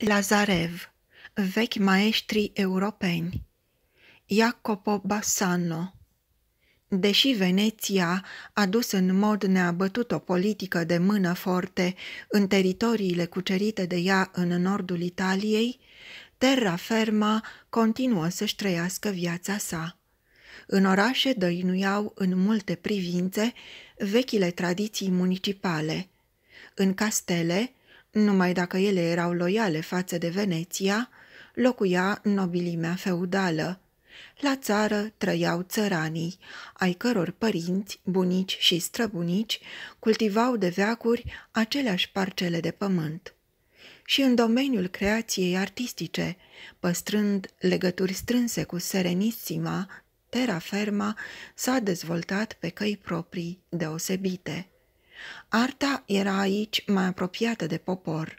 Lazarev, vechi maestri europeni, Jacopo Bassano. Deși Veneția a dus în mod neabătut o politică de mână forte în teritoriile cucerite de ea în nordul Italiei, terra ferma continuă să-și trăiască viața sa. În orașe dăinuiau în multe privințe vechile tradiții municipale. În castele, numai dacă ele erau loiale față de Veneția, locuia nobilimea feudală. La țară trăiau țăranii, ai căror părinți, bunici și străbunici cultivau de veacuri aceleași parcele de pământ. Și în domeniul creației artistice, păstrând legături strânse cu Serenissima, Terra Ferma s-a dezvoltat pe căi proprii deosebite. Arta era aici mai apropiată de popor.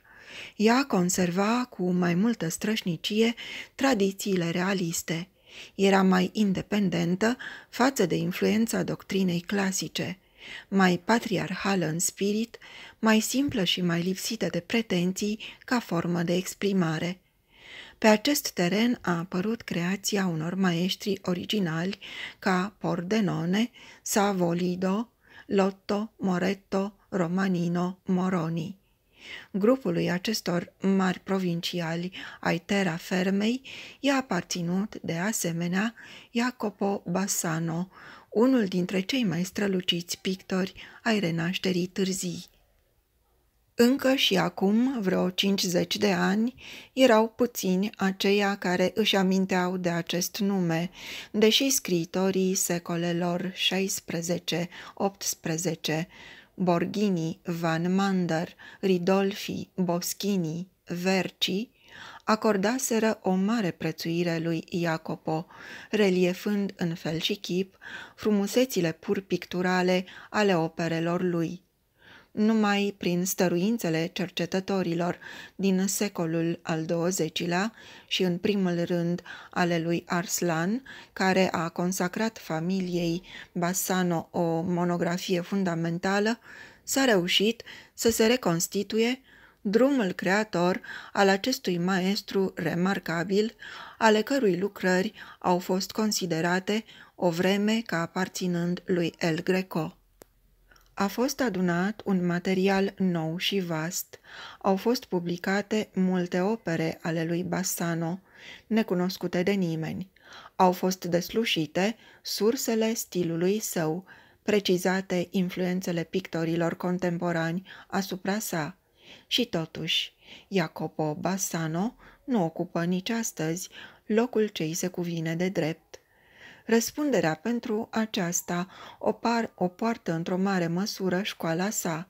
Ea conserva cu mai multă strășnicie tradițiile realiste. Era mai independentă față de influența doctrinei clasice, mai patriarhală în spirit, mai simplă și mai lipsită de pretenții ca formă de exprimare. Pe acest teren a apărut creația unor maestri originali ca Pordenone, Savolido, Lotto, Moretto, Romanino, Moroni. Grupului acestor mari provinciali ai terra fermei i-a aparținut, de asemenea, Jacopo Bassano, unul dintre cei mai străluciți pictori ai renașterii târzii. Încă și acum, vreo 50 de ani, erau puțini aceia care își aminteau de acest nume, deși scritorii secolelor 16-18, Borghini, Van Mander, Ridolfi, Boschini, Verci, acordaseră o mare prețuire lui Iacopo, reliefând în fel și chip frumusețile pur picturale ale operelor lui – numai prin stăruințele cercetătorilor din secolul al XX-lea și în primul rând ale lui Arslan, care a consacrat familiei Bassano o monografie fundamentală, s-a reușit să se reconstituie drumul creator al acestui maestru remarcabil, ale cărui lucrări au fost considerate o vreme ca aparținând lui El Greco. A fost adunat un material nou și vast, au fost publicate multe opere ale lui Bassano, necunoscute de nimeni. Au fost deslușite sursele stilului său, precizate influențele pictorilor contemporani asupra sa. Și totuși, Jacopo Bassano nu ocupă nici astăzi locul ce îi se cuvine de drept Răspunderea pentru aceasta o, par, o poartă într-o mare măsură școala sa.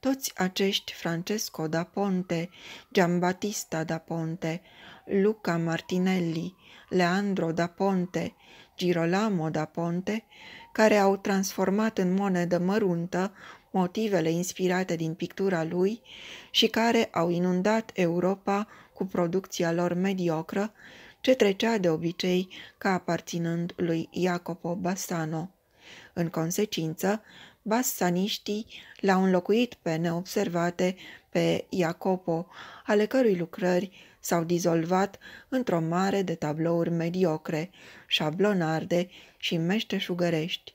Toți acești Francesco da Ponte, Giambattista da Ponte, Luca Martinelli, Leandro da Ponte, Girolamo da Ponte, care au transformat în monedă măruntă motivele inspirate din pictura lui și care au inundat Europa cu producția lor mediocră, ce trecea de obicei ca aparținând lui Jacopo Bassano. În consecință, bassaniștii l-au înlocuit pe neobservate pe Jacopo, ale cărui lucrări s-au dizolvat într-o mare de tablouri mediocre, șablonarde și meșteșugărești.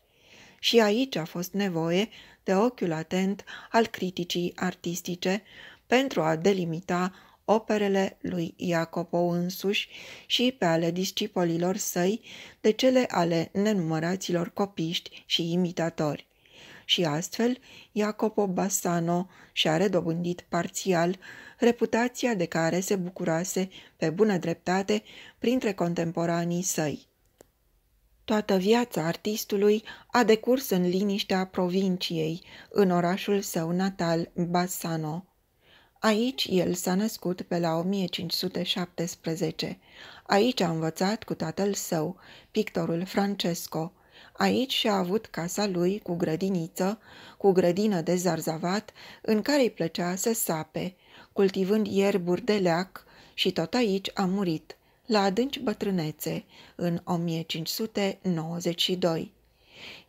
Și aici a fost nevoie de ochiul atent al criticii artistice pentru a delimita operele lui Iacopo însuși și pe ale discipolilor săi de cele ale nenumăraților copiști și imitatori. Și astfel, Iacopo Bassano și-a redobândit parțial reputația de care se bucurase pe bună dreptate printre contemporanii săi. Toată viața artistului a decurs în liniștea provinciei, în orașul său natal, Bassano. Aici el s-a născut pe la 1517. Aici a învățat cu tatăl său, pictorul Francesco. Aici și-a avut casa lui cu grădiniță, cu grădină de zarzavat, în care îi plăcea să sape, cultivând ierburi de leac și tot aici a murit, la adânci bătrânețe, în 1592.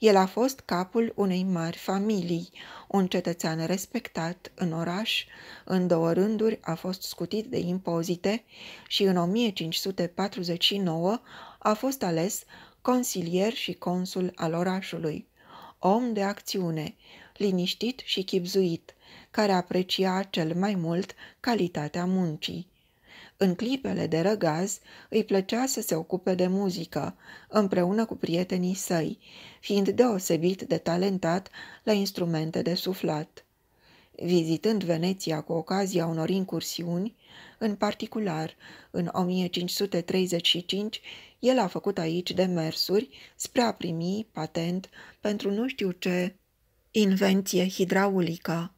El a fost capul unei mari familii, un cetățean respectat în oraș, în două rânduri a fost scutit de impozite și în 1549 a fost ales consilier și consul al orașului. Om de acțiune, liniștit și chipzuit, care aprecia cel mai mult calitatea muncii. În clipele de răgaz îi plăcea să se ocupe de muzică, împreună cu prietenii săi, fiind deosebit de talentat la instrumente de suflat. Vizitând Veneția cu ocazia unor incursiuni, în particular, în 1535, el a făcut aici demersuri spre a primi patent pentru nu știu ce invenție hidraulică.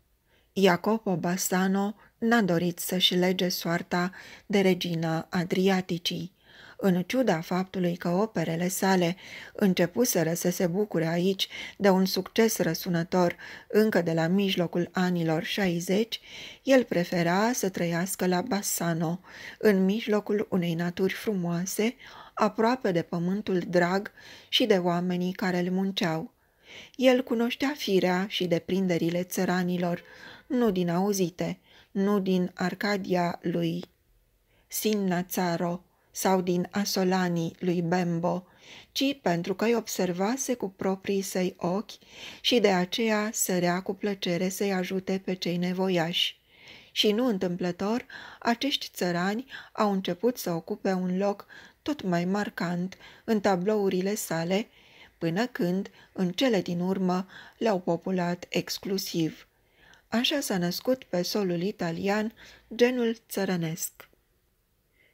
Jacopo Bassano n-a dorit să-și lege soarta de regina Adriaticii. În ciuda faptului că operele sale începuseră să se bucure aici de un succes răsunător încă de la mijlocul anilor 60, el prefera să trăiască la Bassano, în mijlocul unei naturi frumoase, aproape de pământul drag și de oamenii care îl munceau. El cunoștea firea și deprinderile țăranilor, nu din auzite – nu din Arcadia lui Țaro sau din Asolanii lui Bembo, ci pentru că îi observase cu proprii săi ochi și de aceea sărea cu plăcere să-i ajute pe cei nevoiași. Și nu întâmplător, acești țărani au început să ocupe un loc tot mai marcant în tablourile sale, până când, în cele din urmă, le-au populat exclusiv. Așa s-a născut pe solul italian genul țărănesc.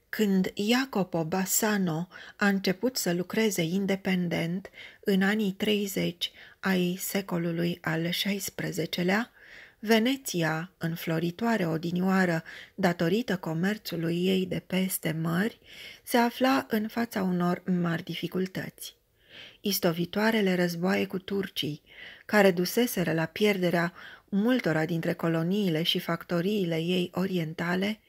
Când Jacopo Bassano a început să lucreze independent în anii 30 ai secolului al XVI-lea, Veneția, înfloritoare odinioară datorită comerțului ei de peste mări, se afla în fața unor mari dificultăți. Istovitoarele războaie cu turcii, care duseseră la pierderea multora dintre coloniile și factoriile ei orientale,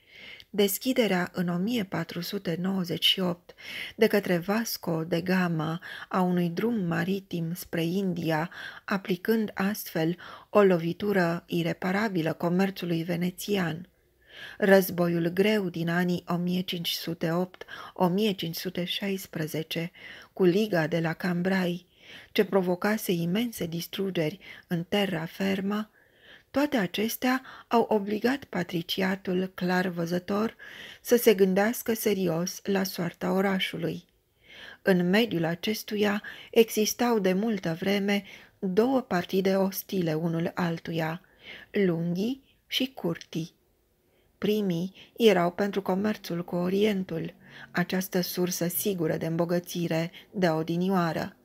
deschiderea în 1498 de către Vasco de Gama a unui drum maritim spre India, aplicând astfel o lovitură ireparabilă comerțului venețian. Războiul greu din anii 1508-1516 cu Liga de la Cambrai, ce provocase imense distrugeri în terra fermă, toate acestea au obligat patriciatul clar văzător să se gândească serios la soarta orașului. În mediul acestuia existau de multă vreme două partide ostile unul altuia, lunghii și curtii. Primii erau pentru comerțul cu Orientul, această sursă sigură de îmbogățire de odinioară.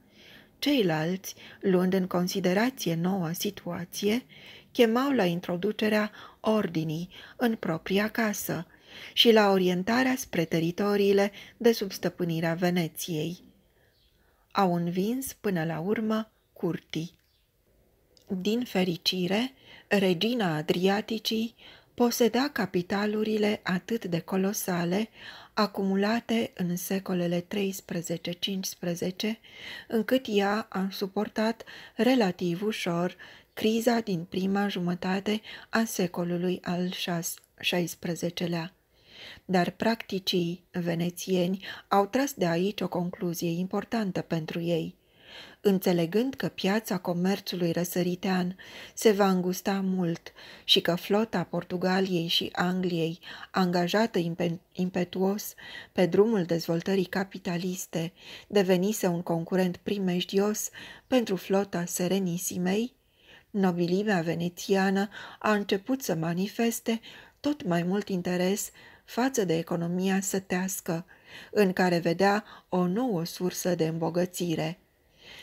Ceilalți, luând în considerație noua situație, chemau la introducerea ordinii în propria casă și la orientarea spre teritoriile de substăpânirea Veneției. Au învins până la urmă curtii. Din fericire, regina Adriaticii poseda capitalurile atât de colosale, acumulate în secolele 13-15, încât ea a suportat relativ ușor criza din prima jumătate a secolului al XVI-lea. Dar practicii venețieni au tras de aici o concluzie importantă pentru ei – înțelegând că piața comerțului răsăritean se va îngusta mult și că flota Portugaliei și Angliei, angajată impetuos pe drumul dezvoltării capitaliste, devenise un concurent primejdios pentru flota Serenisimei, nobilimea venețiană a început să manifeste tot mai mult interes față de economia sătească, în care vedea o nouă sursă de îmbogățire.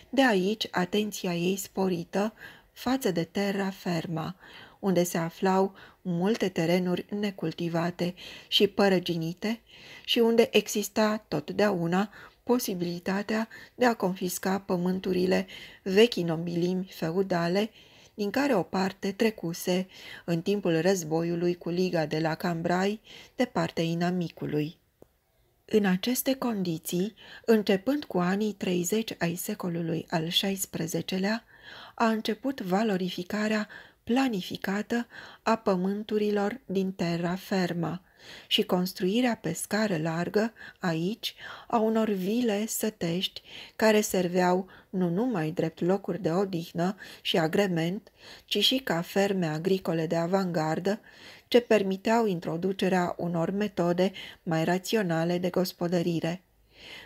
De aici atenția ei sporită față de terra ferma, unde se aflau multe terenuri necultivate și părăginite și unde exista totdeauna posibilitatea de a confisca pământurile vechi nobilimi feudale din care o parte trecuse, în timpul războiului cu Liga de la Cambrai, de partea inamicului. În aceste condiții, începând cu anii 30 ai secolului al XVI-lea, a început valorificarea planificată a pământurilor din terra fermă, și construirea pe scară largă, aici, a unor vile sătești care serveau nu numai drept locuri de odihnă și agrement, ci și ca ferme agricole de avangardă, ce permiteau introducerea unor metode mai raționale de gospodărire.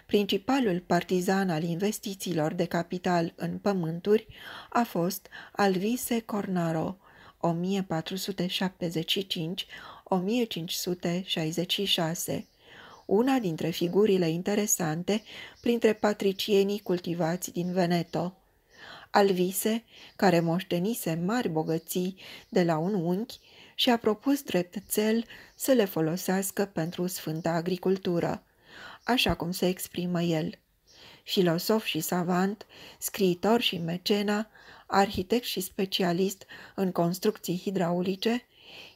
Principalul partizan al investițiilor de capital în pământuri a fost Alvise Cornaro, 1475 1566, una dintre figurile interesante printre patricienii cultivați din Veneto. Alvise, care moștenise mari bogății de la un unchi, și-a propus drept cel să le folosească pentru sfânta agricultură, așa cum se exprimă el. Filosof și savant, scriitor și mecena, arhitect și specialist în construcții hidraulice,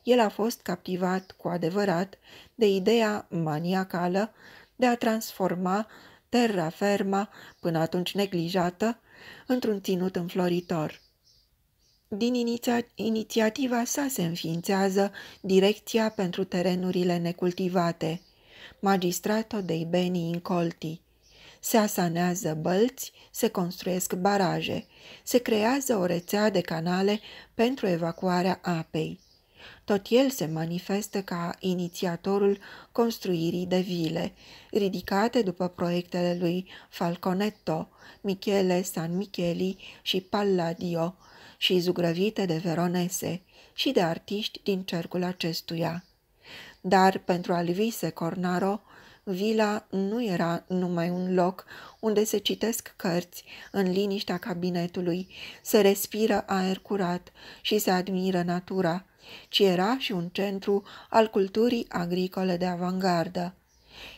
el a fost captivat cu adevărat de ideea maniacală de a transforma terra ferma, până atunci neglijată, într-un ținut înfloritor. Din iniția- inițiativa sa se înființează Direcția pentru Terenurile Necultivate, Magistrato dei Beni Incolti. Se asanează bălți, se construiesc baraje, se creează o rețea de canale pentru evacuarea apei. Tot el se manifestă ca inițiatorul construirii de vile, ridicate după proiectele lui Falconetto, Michele San Micheli și Palladio, și zugrăvite de veronese și de artiști din cercul acestuia. Dar pentru Alvise Cornaro, vila nu era numai un loc unde se citesc cărți în liniștea cabinetului, se respiră aer curat și se admiră natura, ci era și un centru al culturii agricole de avangardă.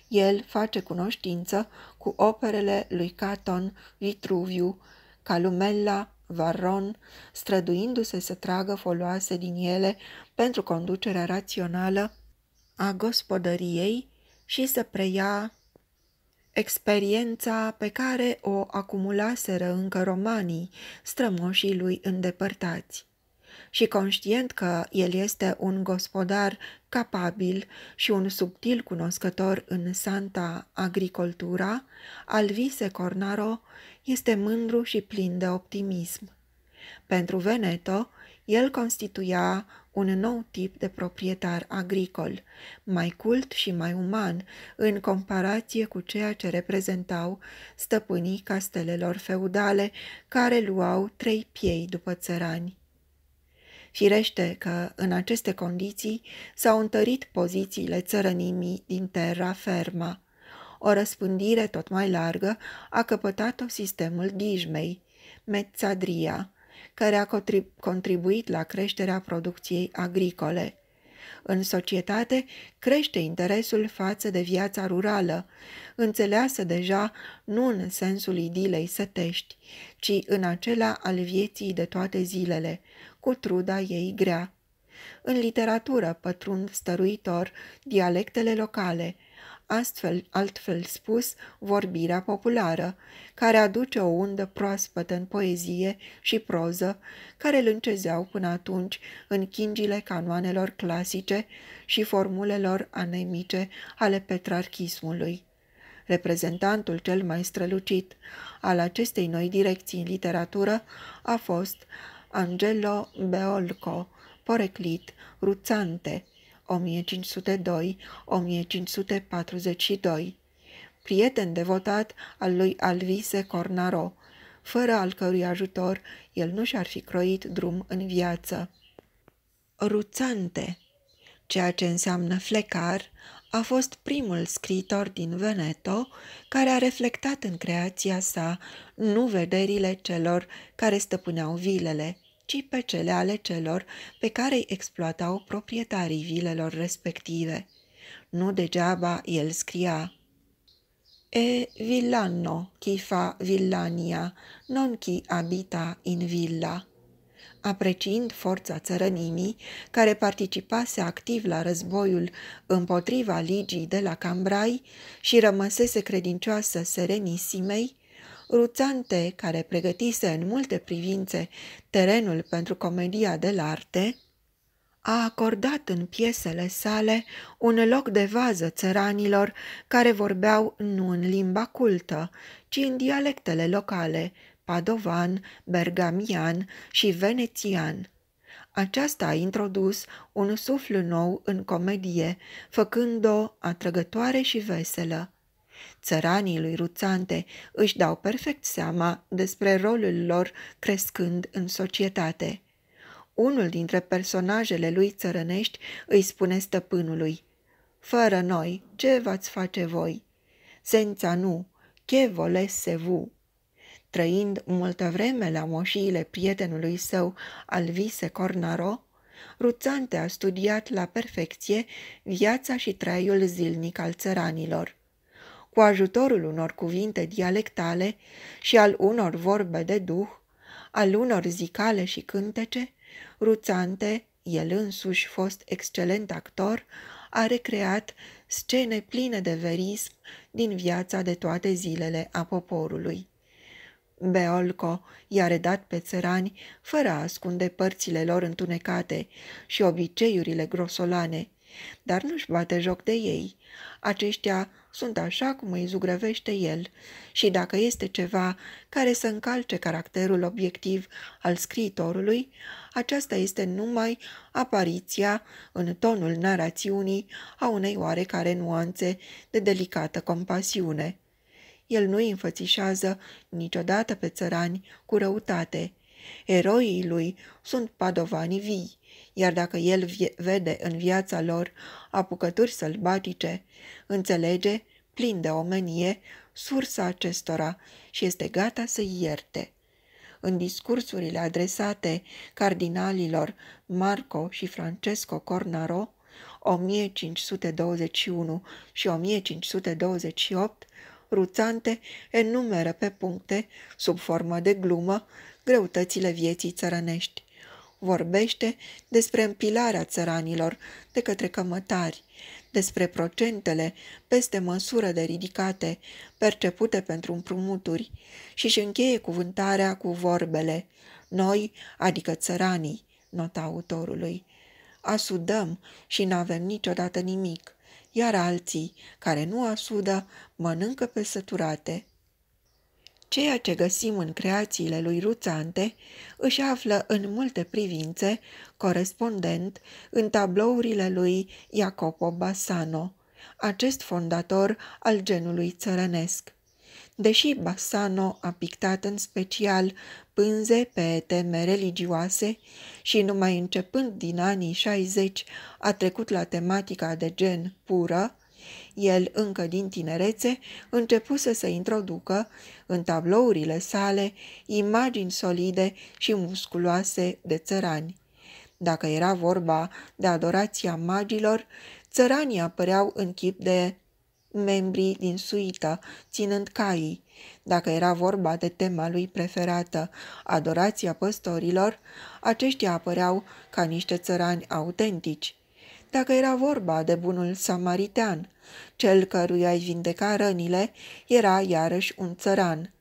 El face cunoștință cu operele lui Caton, Vitruviu, Calumella, Varron, străduindu-se să tragă foloase din ele pentru conducerea rațională a gospodăriei și să preia experiența pe care o acumulaseră încă romanii, strămoșii lui îndepărtați și conștient că el este un gospodar capabil și un subtil cunoscător în Santa Agricultura, Alvise Cornaro este mândru și plin de optimism. Pentru Veneto, el constituia un nou tip de proprietar agricol, mai cult și mai uman, în comparație cu ceea ce reprezentau stăpânii castelelor feudale care luau trei piei după țărani. Firește că în aceste condiții s-au întărit pozițiile țărănimii din terra ferma. O răspândire tot mai largă a căpătat-o sistemul Dijmei, Mezzadria, care a contribuit la creșterea producției agricole în societate crește interesul față de viața rurală, înțeleasă deja nu în sensul idilei sătești, ci în acela al vieții de toate zilele, cu truda ei grea. În literatură pătrund stăruitor dialectele locale, astfel, altfel spus, vorbirea populară, care aduce o undă proaspătă în poezie și proză, care îl încezeau până atunci în chingile canoanelor clasice și formulelor anemice ale petrarchismului reprezentantul cel mai strălucit al acestei noi direcții în literatură a fost Angelo Beolco, poreclit Ruțante, 1502-1542, prieten devotat al lui Alvise Cornaro, fără al cărui ajutor el nu și-ar fi croit drum în viață. Ruțante, ceea ce înseamnă flecar, a fost primul scriitor din Veneto care a reflectat în creația sa nu vederile celor care stăpâneau vilele, ci pe cele ale celor pe care îi exploatau proprietarii vilelor respective. Nu degeaba el scria E villano, chi fa villania, non chi abita in villa. Apreciind forța țărănimii, care participase activ la războiul împotriva ligii de la Cambrai și rămăsese credincioasă serenisimei, Ruțante, care pregătise în multe privințe terenul pentru comedia de arte, a acordat în piesele sale un loc de vază țăranilor care vorbeau nu în limba cultă, ci în dialectele locale, padovan, bergamian și venețian. Aceasta a introdus un suflu nou în comedie, făcând-o atrăgătoare și veselă. Țăranii lui Ruțante își dau perfect seama despre rolul lor crescând în societate. Unul dintre personajele lui țărănești îi spune stăpânului Fără noi, ce v-ați face voi? Senza nu, che volesse vu? Trăind multă vreme la moșiile prietenului său, Alvise Cornaro, Ruțante a studiat la perfecție viața și traiul zilnic al țăranilor cu ajutorul unor cuvinte dialectale și al unor vorbe de duh, al unor zicale și cântece, Ruțante, el însuși fost excelent actor, a recreat scene pline de verism din viața de toate zilele a poporului. Beolco i-a redat pe țărani fără a ascunde părțile lor întunecate și obiceiurile grosolane, dar nu-și bate joc de ei. Aceștia sunt așa cum îi zugrăvește el și dacă este ceva care să încalce caracterul obiectiv al scriitorului, aceasta este numai apariția în tonul narațiunii a unei oarecare nuanțe de delicată compasiune. El nu înfățișează niciodată pe țărani cu răutate. Eroii lui sunt padovanii vii, iar dacă el vede în viața lor apucături sălbatice, înțelege, plin de omenie, sursa acestora și este gata să ierte. În discursurile adresate cardinalilor Marco și Francesco Cornaro, 1521 și 1528, Ruțante enumeră pe puncte, sub formă de glumă, greutățile vieții țărănești vorbește despre împilarea țăranilor de către cămătari, despre procentele peste măsură de ridicate percepute pentru împrumuturi și își încheie cuvântarea cu vorbele noi, adică țăranii, nota autorului. Asudăm și n-avem niciodată nimic, iar alții, care nu asudă, mănâncă pe săturate. Ceea ce găsim în creațiile lui Ruțante își află în multe privințe corespondent în tablourile lui Jacopo Bassano, acest fondator al genului țărănesc. Deși Bassano a pictat în special pânze pe teme religioase și numai începând din anii 60 a trecut la tematica de gen pură, el încă din tinerețe, începuse să introducă în tablourile sale imagini solide și musculoase de țărani. Dacă era vorba de adorația magilor, țăranii apăreau în chip de membrii din suită, ținând caii. Dacă era vorba de tema lui preferată, adorația păstorilor, aceștia apăreau ca niște țărani autentici. Dacă era vorba de bunul samaritean, cel căruia îi vindeca rănile, era iarăși un țăran.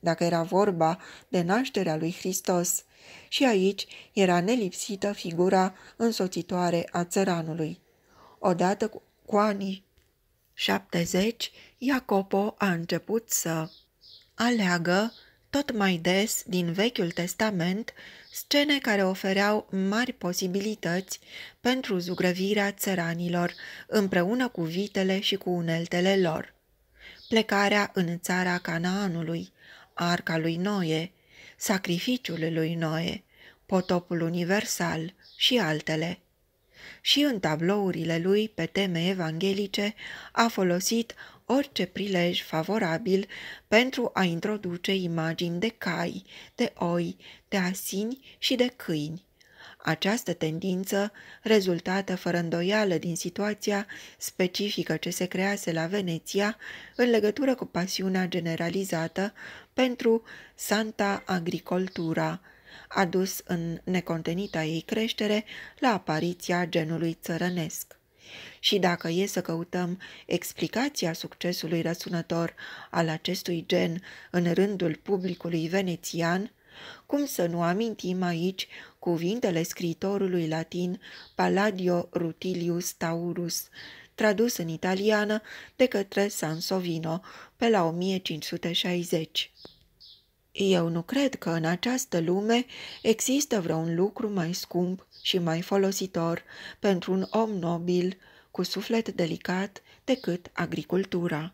Dacă era vorba de nașterea lui Hristos, și aici era nelipsită figura însoțitoare a țăranului. Odată cu, cu anii 70, Iacopo a început să aleagă tot mai des din Vechiul Testament scene care ofereau mari posibilități pentru zugrăvirea țăranilor împreună cu vitele și cu uneltele lor. Plecarea în țara Canaanului, arca lui Noe, sacrificiul lui Noe, potopul universal și altele. Și în tablourile lui pe teme evanghelice a folosit orice prilej favorabil pentru a introduce imagini de cai, de oi, de asini și de câini. Această tendință, rezultată fără îndoială din situația specifică ce se crease la Veneția în legătură cu pasiunea generalizată pentru Santa Agricoltura, a dus în necontenita ei creștere la apariția genului țărănesc. Și dacă e să căutăm explicația succesului răsunător al acestui gen în rândul publicului venețian, cum să nu amintim aici cuvintele scriitorului latin Palladio Rutilius Taurus, tradus în italiană de către Sansovino pe la 1560. Eu nu cred că în această lume există vreun lucru mai scump și mai folositor pentru un om nobil cu suflet delicat decât agricultura.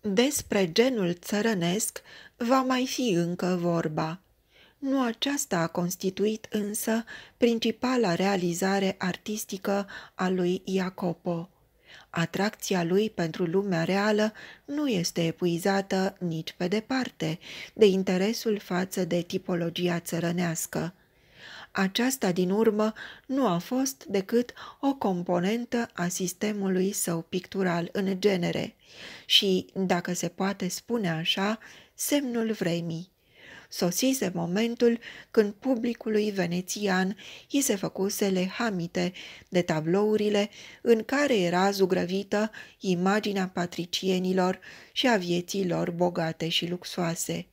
Despre genul țărănesc va mai fi încă vorba. Nu aceasta a constituit însă principala realizare artistică a lui Iacopo. Atracția lui pentru lumea reală nu este epuizată nici pe departe de interesul față de tipologia țărănească. Aceasta din urmă nu a fost decât o componentă a sistemului său pictural în genere și, dacă se poate spune așa, semnul vremii. Sosise momentul când publicului venețian i se făcuse lehamite de tablourile în care era zugrăvită imaginea patricienilor și a vieții lor bogate și luxoase.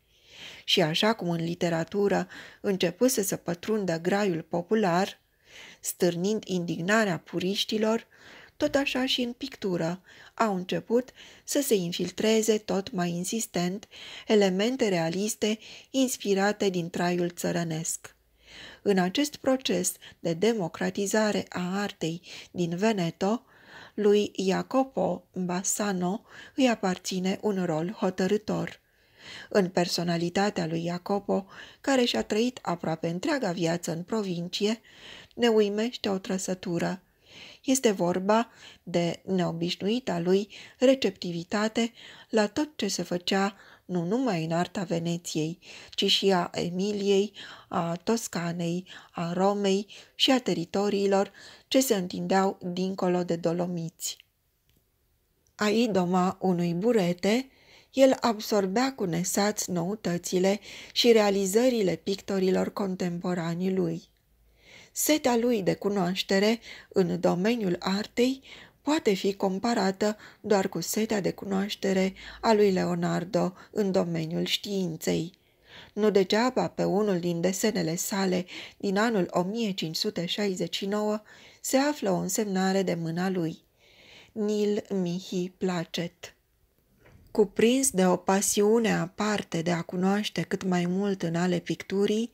Și așa cum în literatură începuse să pătrundă graiul popular, stârnind indignarea puriștilor, tot așa și în pictură au început să se infiltreze tot mai insistent elemente realiste inspirate din traiul țărănesc. În acest proces de democratizare a artei din Veneto, lui Jacopo Bassano îi aparține un rol hotărător. În personalitatea lui Iacopo, care și-a trăit aproape întreaga viață în provincie, ne uimește o trăsătură. Este vorba de neobișnuita lui receptivitate la tot ce se făcea nu numai în arta Veneției, ci și a Emiliei, a Toscanei, a Romei și a teritoriilor ce se întindeau dincolo de Dolomiți. Aidoma unui burete, el absorbea cu nesați noutățile și realizările pictorilor contemporanii lui. Setea lui de cunoaștere în domeniul artei poate fi comparată doar cu setea de cunoaștere a lui Leonardo în domeniul științei. Nu degeaba pe unul din desenele sale din anul 1569 se află o însemnare de mâna lui. Nil Mihi Placet cuprins de o pasiune aparte de a cunoaște cât mai mult în ale picturii,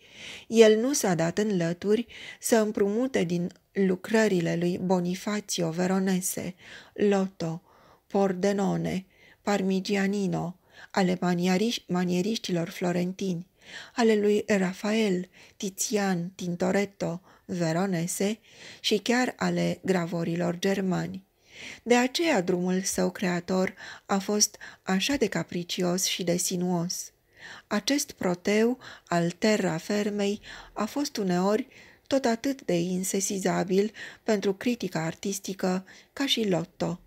el nu s-a dat în lături să împrumute din lucrările lui Bonifacio Veronese, Lotto, Pordenone, Parmigianino, ale manieriștilor florentini, ale lui Rafael, Tizian, Tintoretto, Veronese și chiar ale gravorilor germani. De aceea drumul său creator a fost așa de capricios și de sinuos. Acest proteu al terra fermei a fost uneori tot atât de insesizabil pentru critica artistică ca și Lotto.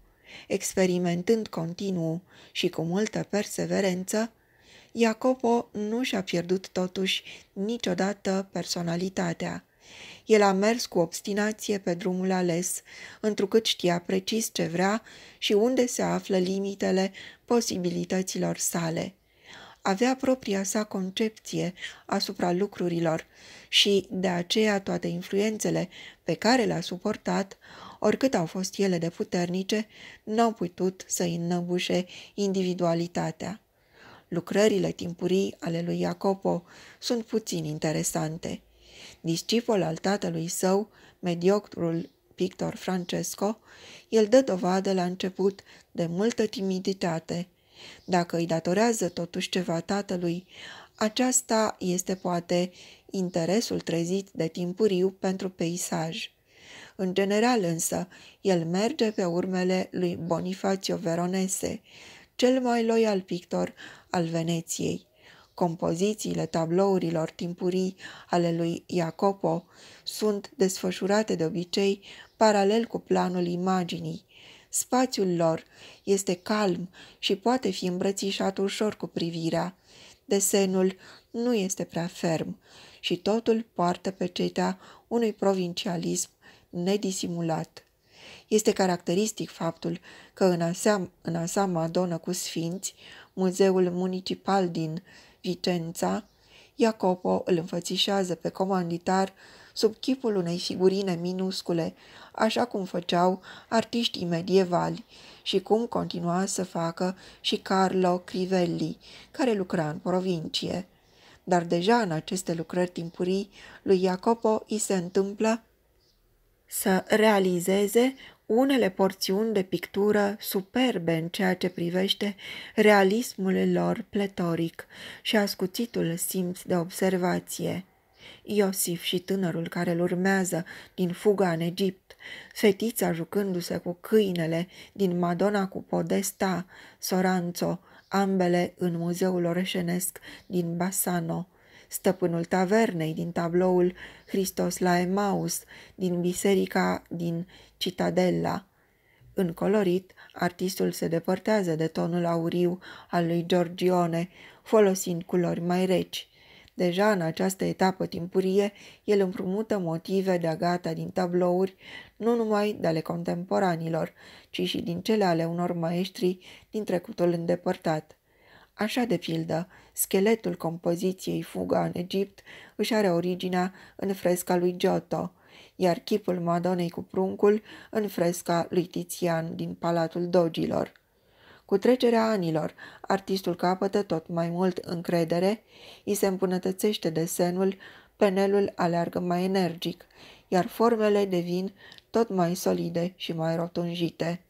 Experimentând continuu și cu multă perseverență, Iacopo nu și-a pierdut totuși niciodată personalitatea. El a mers cu obstinație pe drumul ales, întrucât știa precis ce vrea și unde se află limitele posibilităților sale. Avea propria sa concepție asupra lucrurilor și, de aceea, toate influențele pe care le-a suportat, oricât au fost ele de puternice, n-au putut să-i înnăbușe individualitatea. Lucrările timpurii ale lui Iacopo sunt puțin interesante discipol al tatălui său, mediocrul pictor Francesco, el dă dovadă la început de multă timiditate. Dacă îi datorează totuși ceva tatălui, aceasta este poate interesul trezit de timpuriu pentru peisaj. În general însă, el merge pe urmele lui Bonifacio Veronese, cel mai loial pictor al Veneției. Compozițiile tablourilor timpurii ale lui Iacopo sunt desfășurate de obicei paralel cu planul imaginii. Spațiul lor este calm și poate fi îmbrățișat ușor cu privirea. Desenul nu este prea ferm și totul poartă pe cetea unui provincialism nedisimulat. Este caracteristic faptul că în, Asa în Madonă cu Sfinți, Muzeul Municipal din Vicența, Iacopo îl înfățișează pe comanditar sub chipul unei figurine minuscule, așa cum făceau artiștii medievali și cum continua să facă și Carlo Crivelli, care lucra în provincie. Dar deja în aceste lucrări timpurii lui Iacopo îi se întâmplă să realizeze unele porțiuni de pictură superbe în ceea ce privește realismul lor pletoric și ascuțitul simț de observație. Iosif și tânărul care îl urmează din fuga în Egipt, fetița jucându-se cu câinele din Madonna cu Podesta, Soranzo, ambele în muzeul orășenesc din Bassano, stăpânul tavernei din tabloul Hristos la Emaus, din biserica din Citadella. În colorit, artistul se depărtează de tonul auriu al lui Giorgione, folosind culori mai reci. Deja în această etapă timpurie, el împrumută motive de agata din tablouri, nu numai de ale contemporanilor, ci și din cele ale unor maestri din trecutul îndepărtat. Așa de pildă, scheletul compoziției Fuga în Egipt își are originea în fresca lui Giotto – iar chipul Madonei cu pruncul în fresca lui Tizian din Palatul Dogilor. Cu trecerea anilor, artistul capătă tot mai mult încredere, îi se îmbunătățește desenul, penelul aleargă mai energic, iar formele devin tot mai solide și mai rotunjite.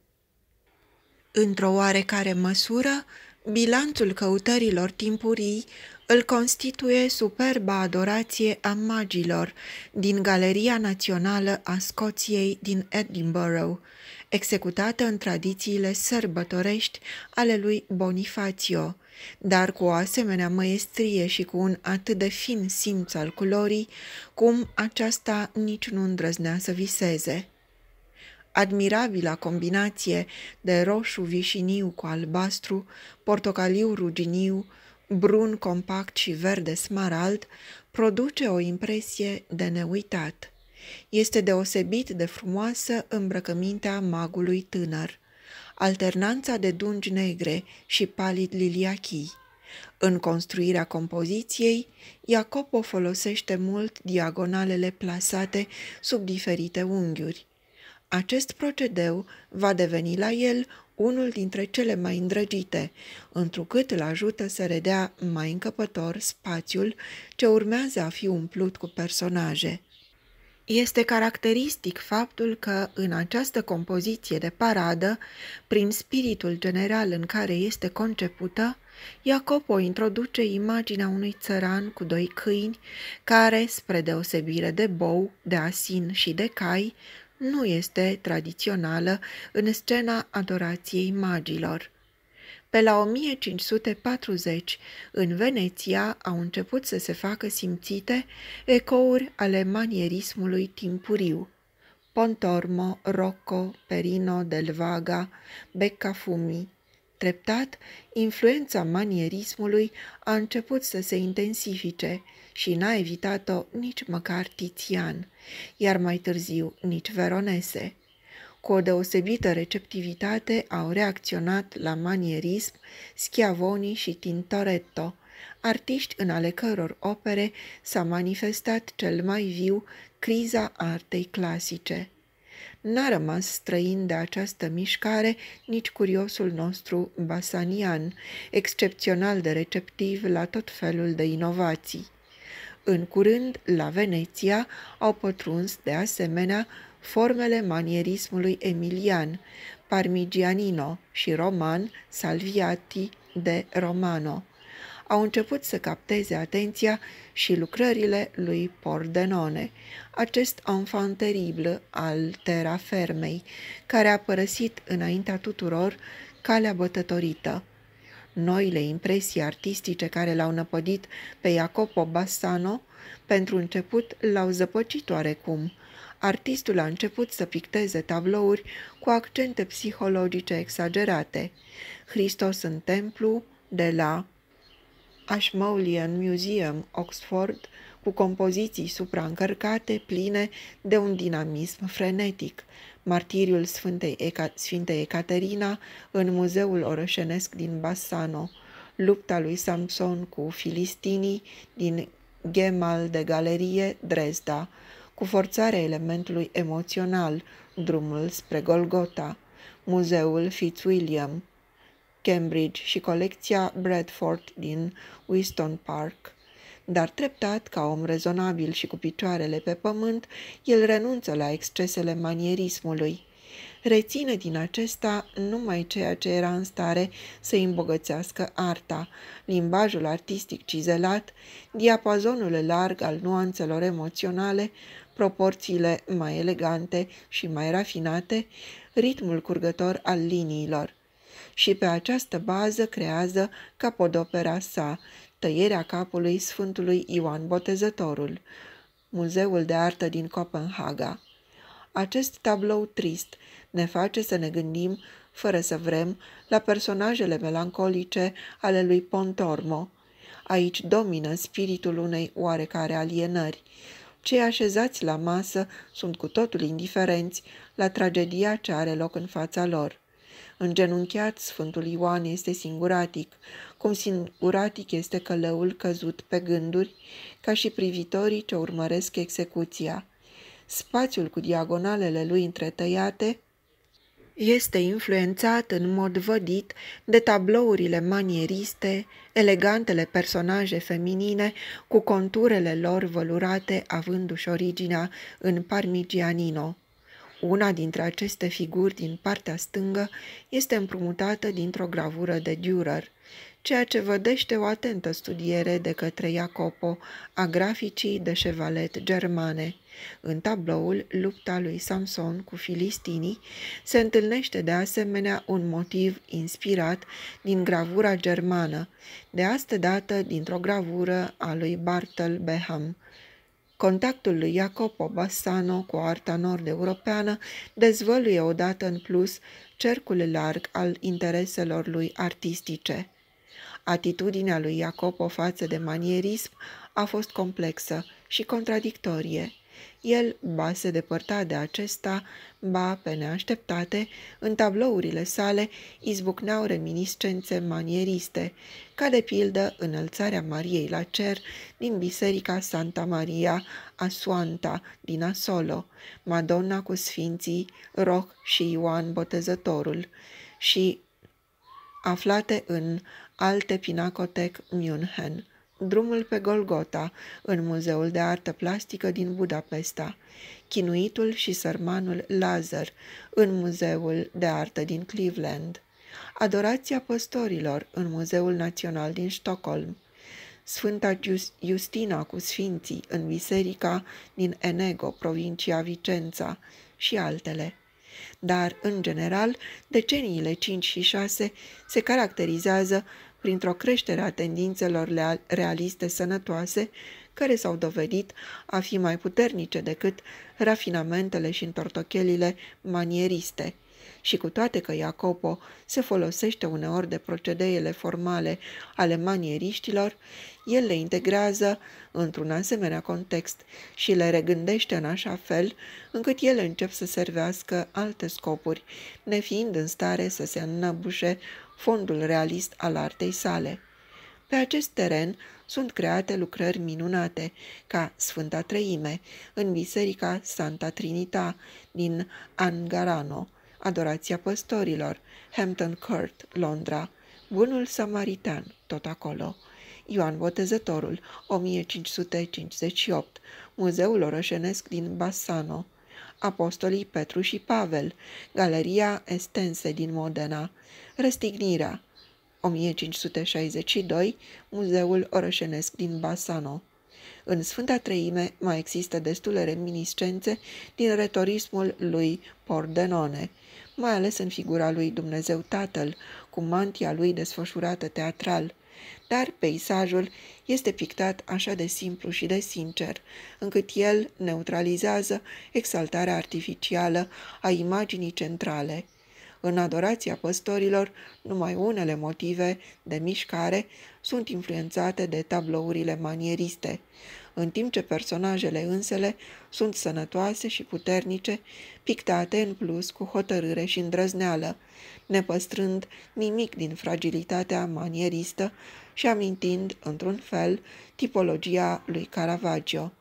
Într-o oarecare măsură, Bilanțul căutărilor timpurii îl constituie superba adorație a magilor din Galeria Națională a Scoției din Edinburgh, executată în tradițiile sărbătorești ale lui Bonifacio, dar cu o asemenea măestrie și cu un atât de fin simț al culorii, cum aceasta nici nu îndrăznea să viseze admirabila combinație de roșu-vișiniu cu albastru, portocaliu-ruginiu, brun compact și verde smarald, produce o impresie de neuitat. Este deosebit de frumoasă îmbrăcămintea magului tânăr, alternanța de dungi negre și palid liliachii. În construirea compoziției, Iacopo folosește mult diagonalele plasate sub diferite unghiuri. Acest procedeu va deveni la el unul dintre cele mai îndrăgite, întrucât îl ajută să redea mai încăpător spațiul ce urmează a fi umplut cu personaje. Este caracteristic faptul că în această compoziție de paradă, prin spiritul general în care este concepută, Iacopo introduce imaginea unui țăran cu doi câini, care, spre deosebire de bou, de asin și de cai, nu este tradițională în scena adorației magilor. Pe la 1540, în Veneția, au început să se facă simțite ecouri ale manierismului timpuriu. Pontormo, Rocco, Perino del Vaga, Beccafumi. Treptat, influența manierismului a început să se intensifice – și n-a evitat-o nici măcar Tizian, iar mai târziu nici Veronese. Cu o deosebită receptivitate au reacționat la manierism Schiavoni și Tintoretto, artiști în ale căror opere s-a manifestat cel mai viu criza artei clasice. N-a rămas străin de această mișcare nici curiosul nostru Basanian, excepțional de receptiv la tot felul de inovații. În curând, la Veneția au pătruns, de asemenea, formele manierismului emilian, parmigianino și roman, salviati de romano. Au început să capteze atenția și lucrările lui Pordenone, acest enfant teribil al terafermei, care a părăsit înaintea tuturor calea bătătorită noile impresii artistice care l-au năpădit pe Jacopo Bassano, pentru început l-au zăpăcit oarecum. Artistul a început să picteze tablouri cu accente psihologice exagerate. Hristos în templu de la Ashmolean Museum, Oxford, cu compoziții supraîncărcate, pline de un dinamism frenetic, martiriul Sfântei Eca- Sfinte Ecaterina în muzeul orășenesc din Bassano, lupta lui Samson cu filistinii din Gemal de Galerie, Dresda, cu forțarea elementului emoțional, drumul spre Golgota, muzeul Fitzwilliam, Cambridge și colecția Bradford din Winston Park, dar treptat, ca om rezonabil și cu picioarele pe pământ, el renunță la excesele manierismului. Reține din acesta numai ceea ce era în stare să îmbogățească arta, limbajul artistic cizelat, diapazonul larg al nuanțelor emoționale, proporțiile mai elegante și mai rafinate, ritmul curgător al liniilor și pe această bază creează capodopera sa tăierea capului Sfântului Ioan Botezătorul, Muzeul de Artă din Copenhaga. Acest tablou trist ne face să ne gândim, fără să vrem, la personajele melancolice ale lui Pontormo. Aici domină spiritul unei oarecare alienări. Cei așezați la masă sunt cu totul indiferenți la tragedia ce are loc în fața lor. Îngenunchiat, Sfântul Ioan este singuratic, cum singuratic este călăul căzut pe gânduri, ca și privitorii ce urmăresc execuția. Spațiul cu diagonalele lui întretăiate este influențat în mod vădit de tablourile manieriste, elegantele personaje feminine cu conturele lor vălurate avându-și originea în Parmigianino. Una dintre aceste figuri din partea stângă este împrumutată dintr-o gravură de Dürer, ceea ce vădește o atentă studiere de către Jacopo a graficii de șevalet germane. În tabloul Lupta lui Samson cu filistinii se întâlnește de asemenea un motiv inspirat din gravura germană, de astă dată dintr-o gravură a lui Bartel Beham. Contactul lui Jacopo Bassano cu arta nord-europeană dezvăluie odată în plus cercul larg al intereselor lui artistice. Atitudinea lui Jacopo față de manierism a fost complexă și contradictorie. El ba se depărta de acesta, ba, pe neașteptate, în tablourile sale izbucneau reminiscențe manieriste, ca de pildă înălțarea Mariei la cer din biserica Santa Maria Asuanta din Asolo, Madonna cu sfinții Roch și Ioan Botezătorul și aflate în alte pinacotec München. Drumul pe Golgota, în Muzeul de Artă Plastică din Budapesta, Chinuitul și Sărmanul Lazar, în Muzeul de Artă din Cleveland, Adorația Păstorilor, în Muzeul Național din Stockholm, Sfânta Justina cu Sfinții, în biserica din Enego, provincia Vicența, și altele dar, în general, deceniile 5 și 6 se caracterizează printr-o creștere a tendințelor realiste sănătoase, care s-au dovedit a fi mai puternice decât rafinamentele și întortochelile manieriste. Și cu toate că Iacopo se folosește uneori de procedeele formale ale manieriștilor, el le integrează într-un asemenea context și le regândește în așa fel încât ele încep să servească alte scopuri, nefiind în stare să se înnăbușe fondul realist al artei sale. Pe acest teren sunt create lucrări minunate, ca Sfânta Treime, în biserica Santa Trinita din Angarano, Adorația Păstorilor, Hampton Court, Londra, Bunul Samaritan, tot acolo, Ioan Botezătorul, 1558, Muzeul Orășenesc din Bassano, Apostolii Petru și Pavel, Galeria Estense din Modena, Răstignirea 1562, Muzeul Orășenesc din Basano. În Sfânta Treime mai există destule reminiscențe din retorismul lui Pordenone, mai ales în figura lui Dumnezeu Tatăl, cu mantia lui desfășurată teatral. Dar peisajul este pictat așa de simplu și de sincer, încât el neutralizează exaltarea artificială a imaginii centrale – în adorația păstorilor, numai unele motive de mișcare sunt influențate de tablourile manieriste, în timp ce personajele însele sunt sănătoase și puternice, pictate în plus cu hotărâre și îndrăzneală, nepăstrând nimic din fragilitatea manieristă și amintind, într-un fel, tipologia lui Caravaggio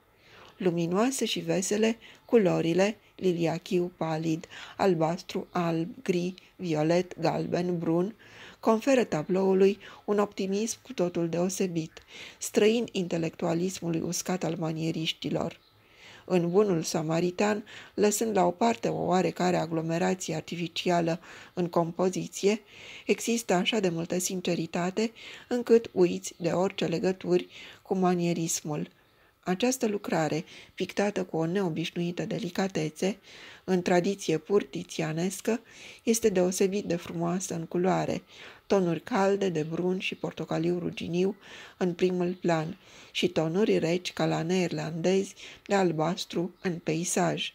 luminoase și vesele, culorile, liliachiu palid, albastru, alb, gri, violet, galben, brun, conferă tabloului un optimism cu totul deosebit, străin intelectualismului uscat al manieriștilor. În bunul samaritan, lăsând la o parte o oarecare aglomerație artificială în compoziție, există așa de multă sinceritate încât uiți de orice legături cu manierismul, această lucrare, pictată cu o neobișnuită delicatețe, în tradiție pur tițianescă, este deosebit de frumoasă în culoare, tonuri calde de brun și portocaliu ruginiu în primul plan și tonuri reci ca la neerlandezi de albastru în peisaj.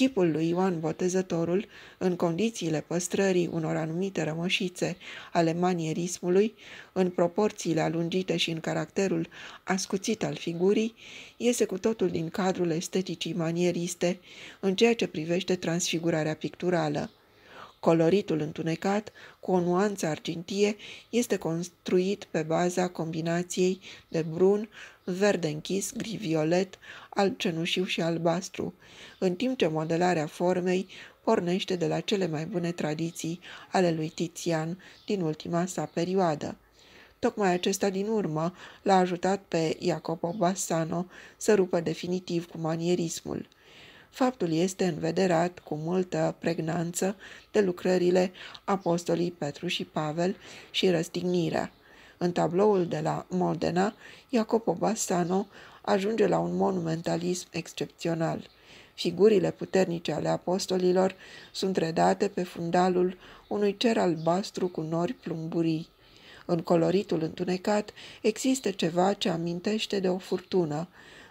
Chipul lui Ioan Botezătorul, în condițiile păstrării unor anumite rămășițe ale manierismului, în proporțiile alungite și în caracterul ascuțit al figurii, iese cu totul din cadrul esteticii manieriste în ceea ce privește transfigurarea picturală. Coloritul întunecat, cu o nuanță argintie, este construit pe baza combinației de brun, verde închis, gri-violet, alb cenușiu și albastru, în timp ce modelarea formei pornește de la cele mai bune tradiții ale lui Tizian din ultima sa perioadă. Tocmai acesta din urmă l-a ajutat pe Jacopo Bassano să rupă definitiv cu manierismul – Faptul este învederat cu multă pregnanță de lucrările apostolii Petru și Pavel și răstignirea. În tabloul de la Modena, Jacopo Bassano ajunge la un monumentalism excepțional. Figurile puternice ale apostolilor sunt redate pe fundalul unui cer albastru cu nori plumburii. În coloritul întunecat există ceva ce amintește de o furtună,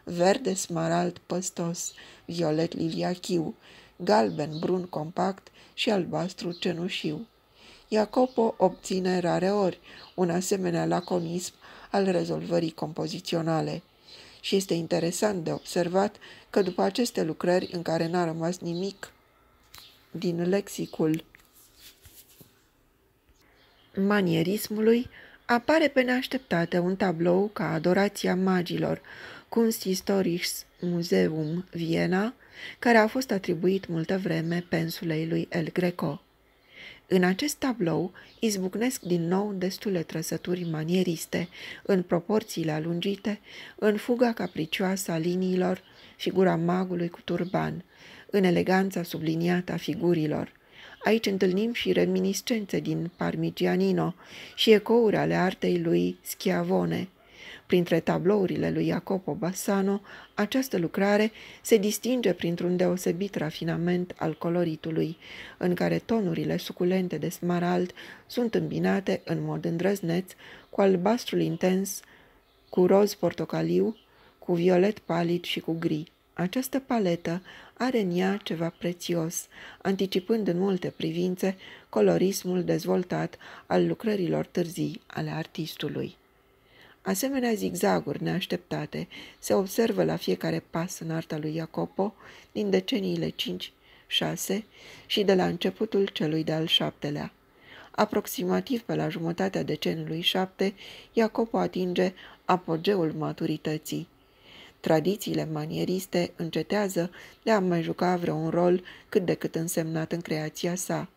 verde smarald păstos, violet liliachiu, galben brun compact și albastru cenușiu. Iacopo obține rareori un asemenea laconism al rezolvării compoziționale. Și este interesant de observat că după aceste lucrări în care n-a rămas nimic din lexicul manierismului, apare pe neașteptate un tablou ca adorația magilor, Kunsthistorisches Museum Viena, care a fost atribuit multă vreme pensulei lui El Greco. În acest tablou izbucnesc din nou destule trăsături manieriste, în proporțiile alungite, în fuga capricioasă a liniilor, figura magului cu turban, în eleganța subliniată a figurilor. Aici întâlnim și reminiscențe din Parmigianino și ecouri ale artei lui Schiavone – Printre tablourile lui Jacopo Bassano, această lucrare se distinge printr-un deosebit rafinament al coloritului, în care tonurile suculente de smarald sunt îmbinate în mod îndrăzneț cu albastrul intens, cu roz portocaliu, cu violet palid și cu gri. Această paletă are în ea ceva prețios, anticipând în multe privințe colorismul dezvoltat al lucrărilor târzii ale artistului. Asemenea zigzaguri neașteptate se observă la fiecare pas în arta lui Jacopo din deceniile 5-6 și de la începutul celui de-al șaptelea. Aproximativ pe la jumătatea decenului 7, Jacopo atinge apogeul maturității. Tradițiile manieriste încetează de a mai juca vreun rol cât de cât însemnat în creația sa –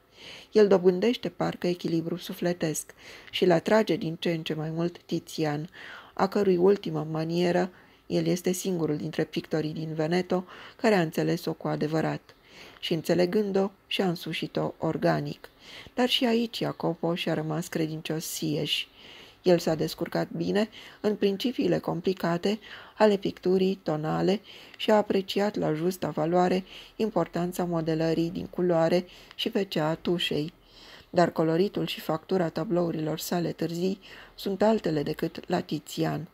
el dobândește parcă echilibru sufletesc și la atrage din ce în ce mai mult Tizian, a cărui ultimă manieră el este singurul dintre pictorii din Veneto care a înțeles-o cu adevărat și înțelegând-o și-a însușit-o organic. Dar și aici Iacopo și-a rămas credincios sieși. El s-a descurcat bine în principiile complicate ale picturii tonale și a apreciat la justa valoare importanța modelării din culoare și pe cea a tușei. Dar coloritul și factura tablourilor sale târzii sunt altele decât la Tizian.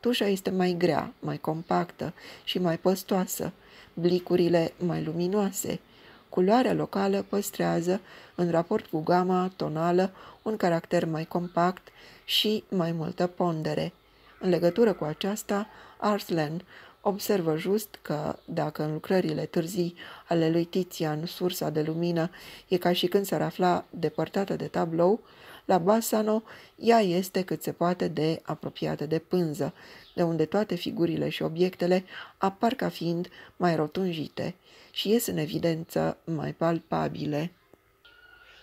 Tușa este mai grea, mai compactă și mai păstoasă, blicurile mai luminoase. Culoarea locală păstrează, în raport cu gama tonală, un caracter mai compact și mai multă pondere. În legătură cu aceasta, Arslan observă just că, dacă în lucrările târzii ale lui Tizian sursa de lumină e ca și când s-ar afla depărtată de tablou, la Bassano ea este cât se poate de apropiată de pânză, de unde toate figurile și obiectele apar ca fiind mai rotunjite și ies în evidență mai palpabile.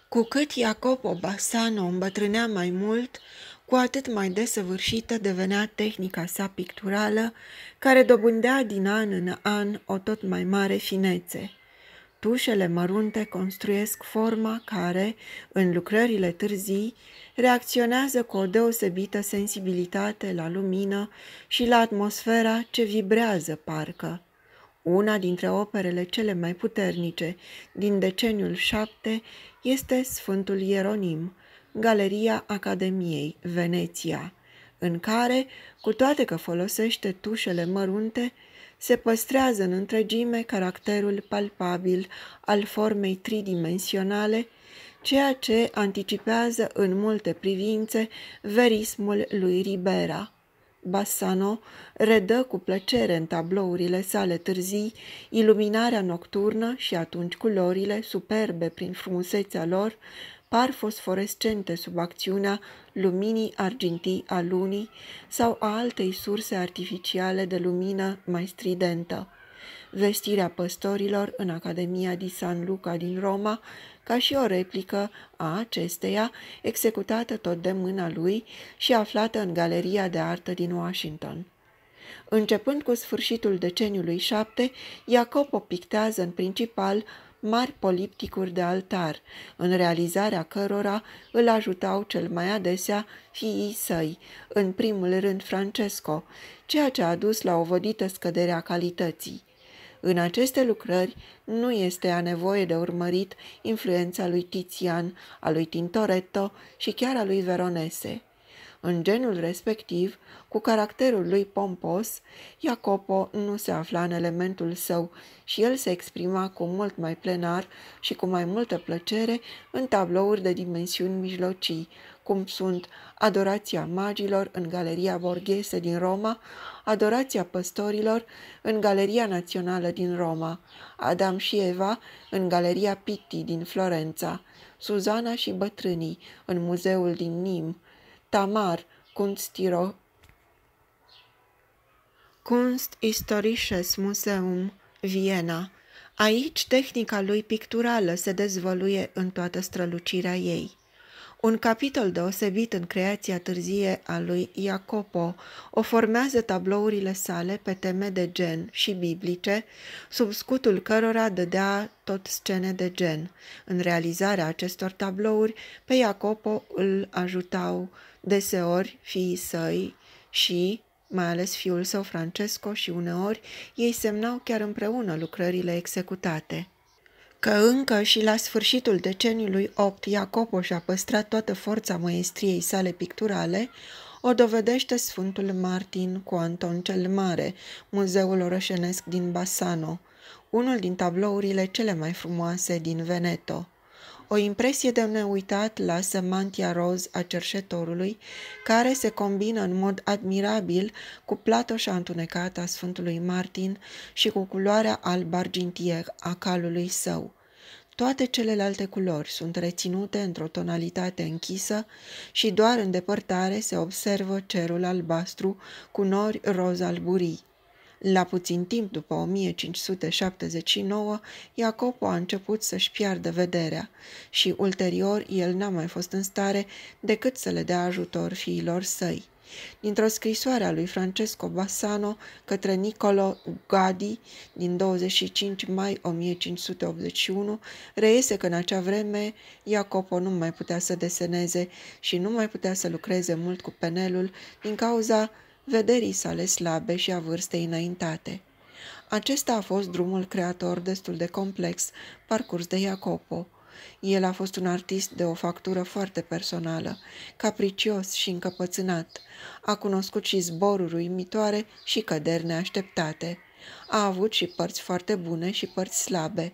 Cu cât Iacopo Bassano îmbătrânea mai mult, cu atât mai desăvârșită devenea tehnica sa picturală, care dobândea din an în an o tot mai mare finețe. Tușele mărunte construiesc forma care, în lucrările târzii, reacționează cu o deosebită sensibilitate la lumină și la atmosfera ce vibrează parcă. Una dintre operele cele mai puternice din deceniul șapte este Sfântul Ieronim, Galeria Academiei, Veneția, în care, cu toate că folosește tușele mărunte, se păstrează în întregime caracterul palpabil al formei tridimensionale, ceea ce anticipează în multe privințe verismul lui Ribera. Bassano redă cu plăcere în tablourile sale târzii iluminarea nocturnă și atunci culorile, superbe prin frumusețea lor, par fosforescente sub acțiunea luminii argintii a lunii sau a altei surse artificiale de lumină mai stridentă. Vestirea păstorilor în Academia di San Luca din Roma, ca și o replică a acesteia, executată tot de mâna lui și aflată în Galeria de Artă din Washington. Începând cu sfârșitul deceniului 7, Iacopo pictează în principal mari polipticuri de altar, în realizarea cărora îl ajutau cel mai adesea fiii săi, în primul rând Francesco, ceea ce a dus la o vădită scădere a calității. În aceste lucrări nu este a nevoie de urmărit influența lui Tizian, a lui Tintoretto și chiar a lui Veronese. În genul respectiv, cu caracterul lui pompos, Iacopo nu se afla în elementul său și el se exprima cu mult mai plenar și cu mai multă plăcere în tablouri de dimensiuni mijlocii, cum sunt Adorația Magilor în Galeria Borghese din Roma, Adorația Păstorilor în Galeria Națională din Roma, Adam și Eva în Galeria Pitti din Florența, Suzana și Bătrânii în Muzeul din Nim, Tamar, Kunstiro. Kunsthistorisches Museum, Viena. Aici tehnica lui picturală se dezvăluie în toată strălucirea ei. Un capitol deosebit în creația târzie a lui Iacopo o formează tablourile sale pe teme de gen și biblice, sub scutul cărora dădea tot scene de gen. În realizarea acestor tablouri, pe Iacopo îl ajutau deseori fiii săi și, mai ales fiul său Francesco și uneori, ei semnau chiar împreună lucrările executate că încă și la sfârșitul deceniului 8 Iacopo și-a păstrat toată forța măestriei sale picturale, o dovedește Sfântul Martin cu Anton cel Mare, muzeul orășenesc din Bassano, unul din tablourile cele mai frumoase din Veneto. O impresie de neuitat lasă mantia roz a cerșetorului, care se combină în mod admirabil cu platoșa întunecată a Sfântului Martin și cu culoarea alb argintier a calului său. Toate celelalte culori sunt reținute într-o tonalitate închisă și doar în depărtare se observă cerul albastru cu nori roz-alburii. La puțin timp după 1579, Iacopo a început să-și piardă vederea și ulterior el n-a mai fost în stare decât să le dea ajutor fiilor săi. Dintr-o scrisoare a lui Francesco Bassano către Nicolo Gadi din 25 mai 1581, reiese că în acea vreme Iacopo nu mai putea să deseneze și nu mai putea să lucreze mult cu penelul din cauza vederii sale slabe și a vârstei înaintate. Acesta a fost drumul creator destul de complex, parcurs de Jacopo. El a fost un artist de o factură foarte personală, capricios și încăpățânat. A cunoscut și zboruri uimitoare și căderi neașteptate. A avut și părți foarte bune și părți slabe.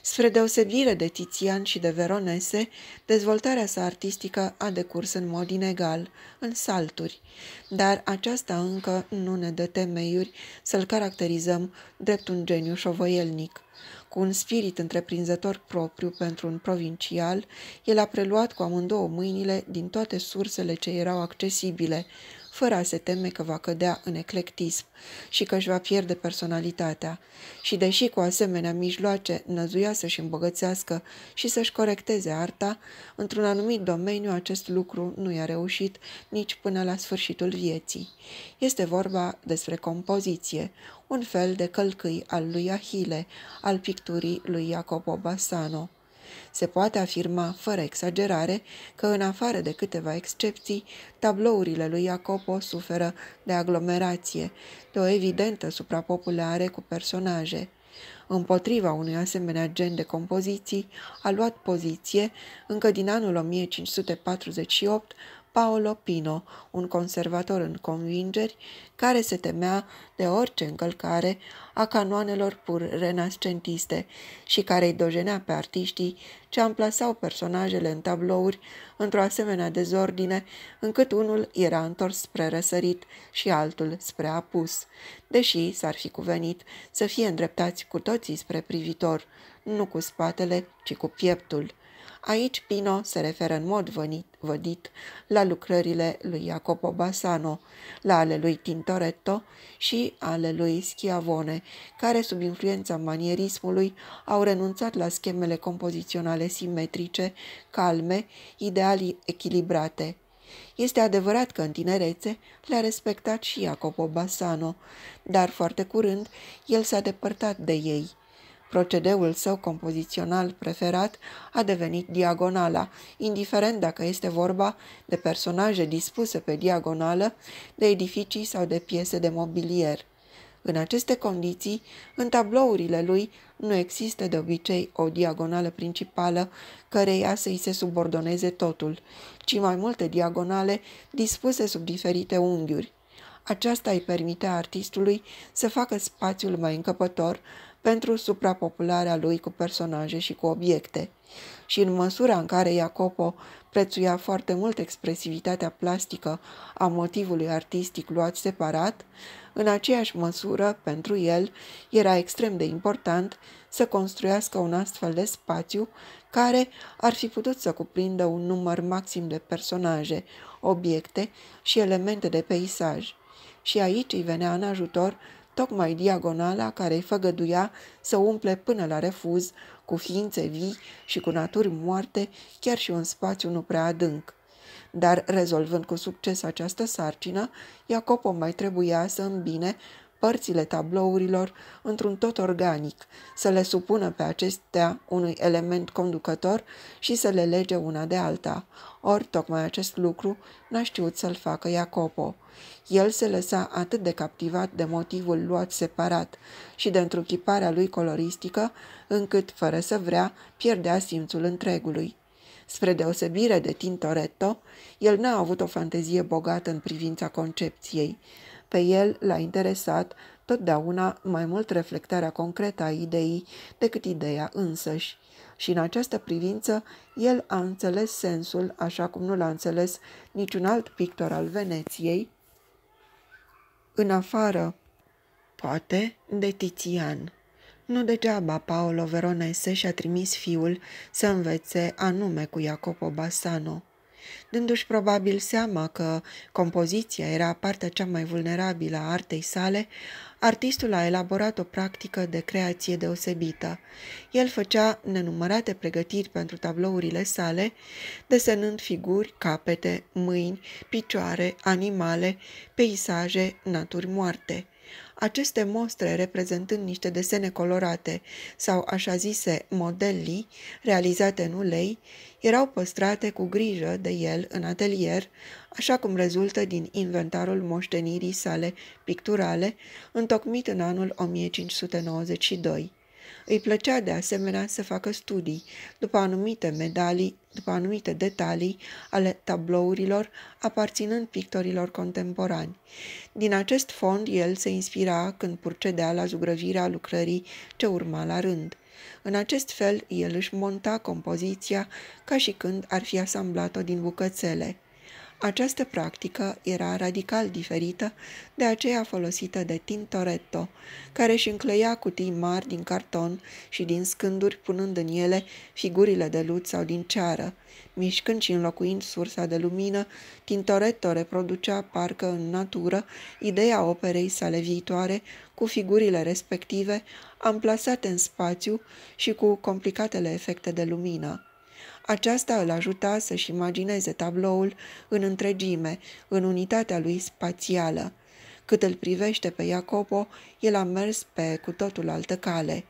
Spre deosebire de Tizian și de Veronese, dezvoltarea sa artistică a decurs în mod inegal, în salturi, dar aceasta încă nu ne dă temeiuri să-l caracterizăm drept un geniu șovăielnic. Cu un spirit întreprinzător propriu pentru un provincial, el a preluat cu amândouă mâinile din toate sursele ce erau accesibile, fără a se teme că va cădea în eclectism și că își va pierde personalitatea. Și deși cu asemenea mijloace năzuia să-și îmbogățească și să-și corecteze arta, într-un anumit domeniu acest lucru nu i-a reușit nici până la sfârșitul vieții. Este vorba despre compoziție, un fel de călcâi al lui Ahile, al picturii lui Jacopo Bassano. Se poate afirma, fără exagerare, că în afară de câteva excepții, tablourile lui Iacopo suferă de aglomerație, de o evidentă suprapopulare cu personaje. Împotriva unui asemenea gen de compoziții, a luat poziție încă din anul 1548 Paolo Pino, un conservator în convingeri, care se temea de orice încălcare a canoanelor pur renascentiste și care îi dojenea pe artiștii ce amplasau personajele în tablouri într-o asemenea dezordine, încât unul era întors spre răsărit și altul spre apus, deși s-ar fi cuvenit să fie îndreptați cu toții spre privitor, nu cu spatele, ci cu pieptul. Aici Pino se referă în mod vănit, vădit la lucrările lui Jacopo Bassano, la ale lui Tintoretto și ale lui Schiavone, care sub influența manierismului au renunțat la schemele compoziționale simetrice, calme, ideali echilibrate. Este adevărat că în tinerețe le-a respectat și Jacopo Bassano, dar foarte curând el s-a depărtat de ei – Procedeul său compozițional preferat a devenit diagonala, indiferent dacă este vorba de personaje dispuse pe diagonală, de edificii sau de piese de mobilier. În aceste condiții, în tablourile lui nu există de obicei o diagonală principală căreia să-i se subordoneze totul, ci mai multe diagonale dispuse sub diferite unghiuri. Aceasta îi permite artistului să facă spațiul mai încăpător, pentru suprapopularea lui cu personaje și cu obiecte. Și în măsura în care Iacopo prețuia foarte mult expresivitatea plastică a motivului artistic luat separat, în aceeași măsură, pentru el, era extrem de important să construiască un astfel de spațiu care ar fi putut să cuprindă un număr maxim de personaje, obiecte și elemente de peisaj. Și aici îi venea în ajutor tocmai diagonala care îi făgăduia să umple până la refuz cu ființe vii și cu naturi moarte chiar și un spațiu nu prea adânc. Dar, rezolvând cu succes această sarcină, Iacopo mai trebuia să îmbine părțile tablourilor într-un tot organic, să le supună pe acestea unui element conducător și să le lege una de alta. Ori tocmai acest lucru n-a știut să-l facă Iacopo. El se lăsa atât de captivat de motivul luat separat și de întruchiparea lui coloristică, încât, fără să vrea, pierdea simțul întregului. Spre deosebire de Tintoretto, el n-a avut o fantezie bogată în privința concepției. Pe el l-a interesat totdeauna mai mult reflectarea concretă a ideii decât ideea însăși. Și în această privință, el a înțeles sensul așa cum nu l-a înțeles niciun alt pictor al Veneției, în afară, poate, de Tizian. Nu degeaba Paolo Veronese și-a trimis fiul să învețe anume cu Jacopo Bassano – dându-și probabil seama că compoziția era partea cea mai vulnerabilă a artei sale, artistul a elaborat o practică de creație deosebită. El făcea nenumărate pregătiri pentru tablourile sale, desenând figuri, capete, mâini, picioare, animale, peisaje, naturi moarte. Aceste mostre, reprezentând niște desene colorate sau așa zise modelii, realizate în ulei, erau păstrate cu grijă de el în atelier, așa cum rezultă din inventarul moștenirii sale picturale, întocmit în anul 1592. Îi plăcea de asemenea să facă studii, după anumite medalii, după anumite detalii ale tablourilor aparținând pictorilor contemporani. Din acest fond, el se inspira când purcedea la zugrăvirea lucrării ce urma la rând. În acest fel, el își monta compoziția ca și când ar fi asamblat-o din bucățele. Această practică era radical diferită de aceea folosită de Tintoretto, care își înclăia cutii mari din carton și din scânduri, punând în ele figurile de lut sau din ceară. Mișcând și înlocuind sursa de lumină, Tintoretto reproducea parcă în natură ideea operei sale viitoare cu figurile respective amplasate în spațiu și cu complicatele efecte de lumină. Aceasta îl ajuta să-și imagineze tabloul în întregime, în unitatea lui spațială. Cât îl privește pe Iacopo, el a mers pe cu totul altă cale.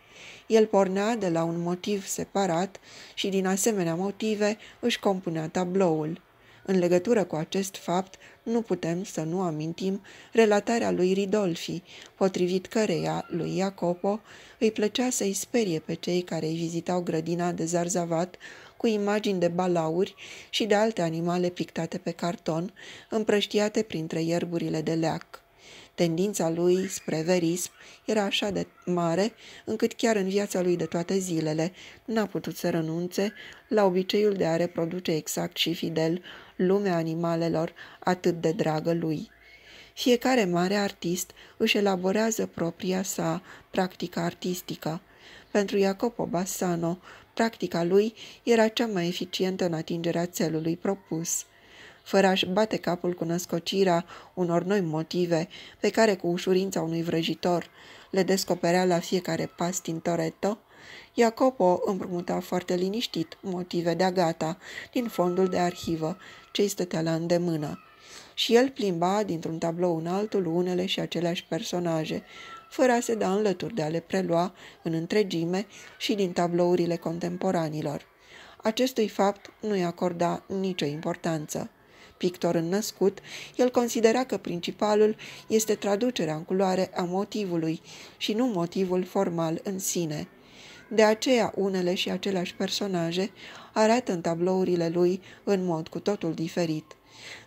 El pornea de la un motiv separat și din asemenea motive își compunea tabloul. În legătură cu acest fapt, nu putem să nu amintim relatarea lui Ridolfi, potrivit căreia lui Iacopo îi plăcea să-i sperie pe cei care îi vizitau grădina de zarzavat cu imagini de balauri și de alte animale pictate pe carton, împrăștiate printre ierburile de leac. Tendința lui spre verism era așa de mare, încât chiar în viața lui de toate zilele n-a putut să renunțe la obiceiul de a reproduce exact și fidel lumea animalelor atât de dragă lui. Fiecare mare artist își elaborează propria sa practică artistică. Pentru Jacopo Bassano, Practica lui era cea mai eficientă în atingerea țelului propus. Fără a-și bate capul cu născocirea unor noi motive pe care cu ușurința unui vrăjitor le descoperea la fiecare pas din Toretto, Iacopo împrumuta foarte liniștit motive de gata din fondul de arhivă ce îi stătea la îndemână. Și el plimba dintr-un tablou în altul unele și aceleași personaje, fără a se da în lături de a le prelua în întregime și din tablourile contemporanilor. Acestui fapt nu-i acorda nicio importanță. Pictor înnăscut, el considera că principalul este traducerea în culoare a motivului și nu motivul formal în sine. De aceea, unele și aceleași personaje arată în tablourile lui în mod cu totul diferit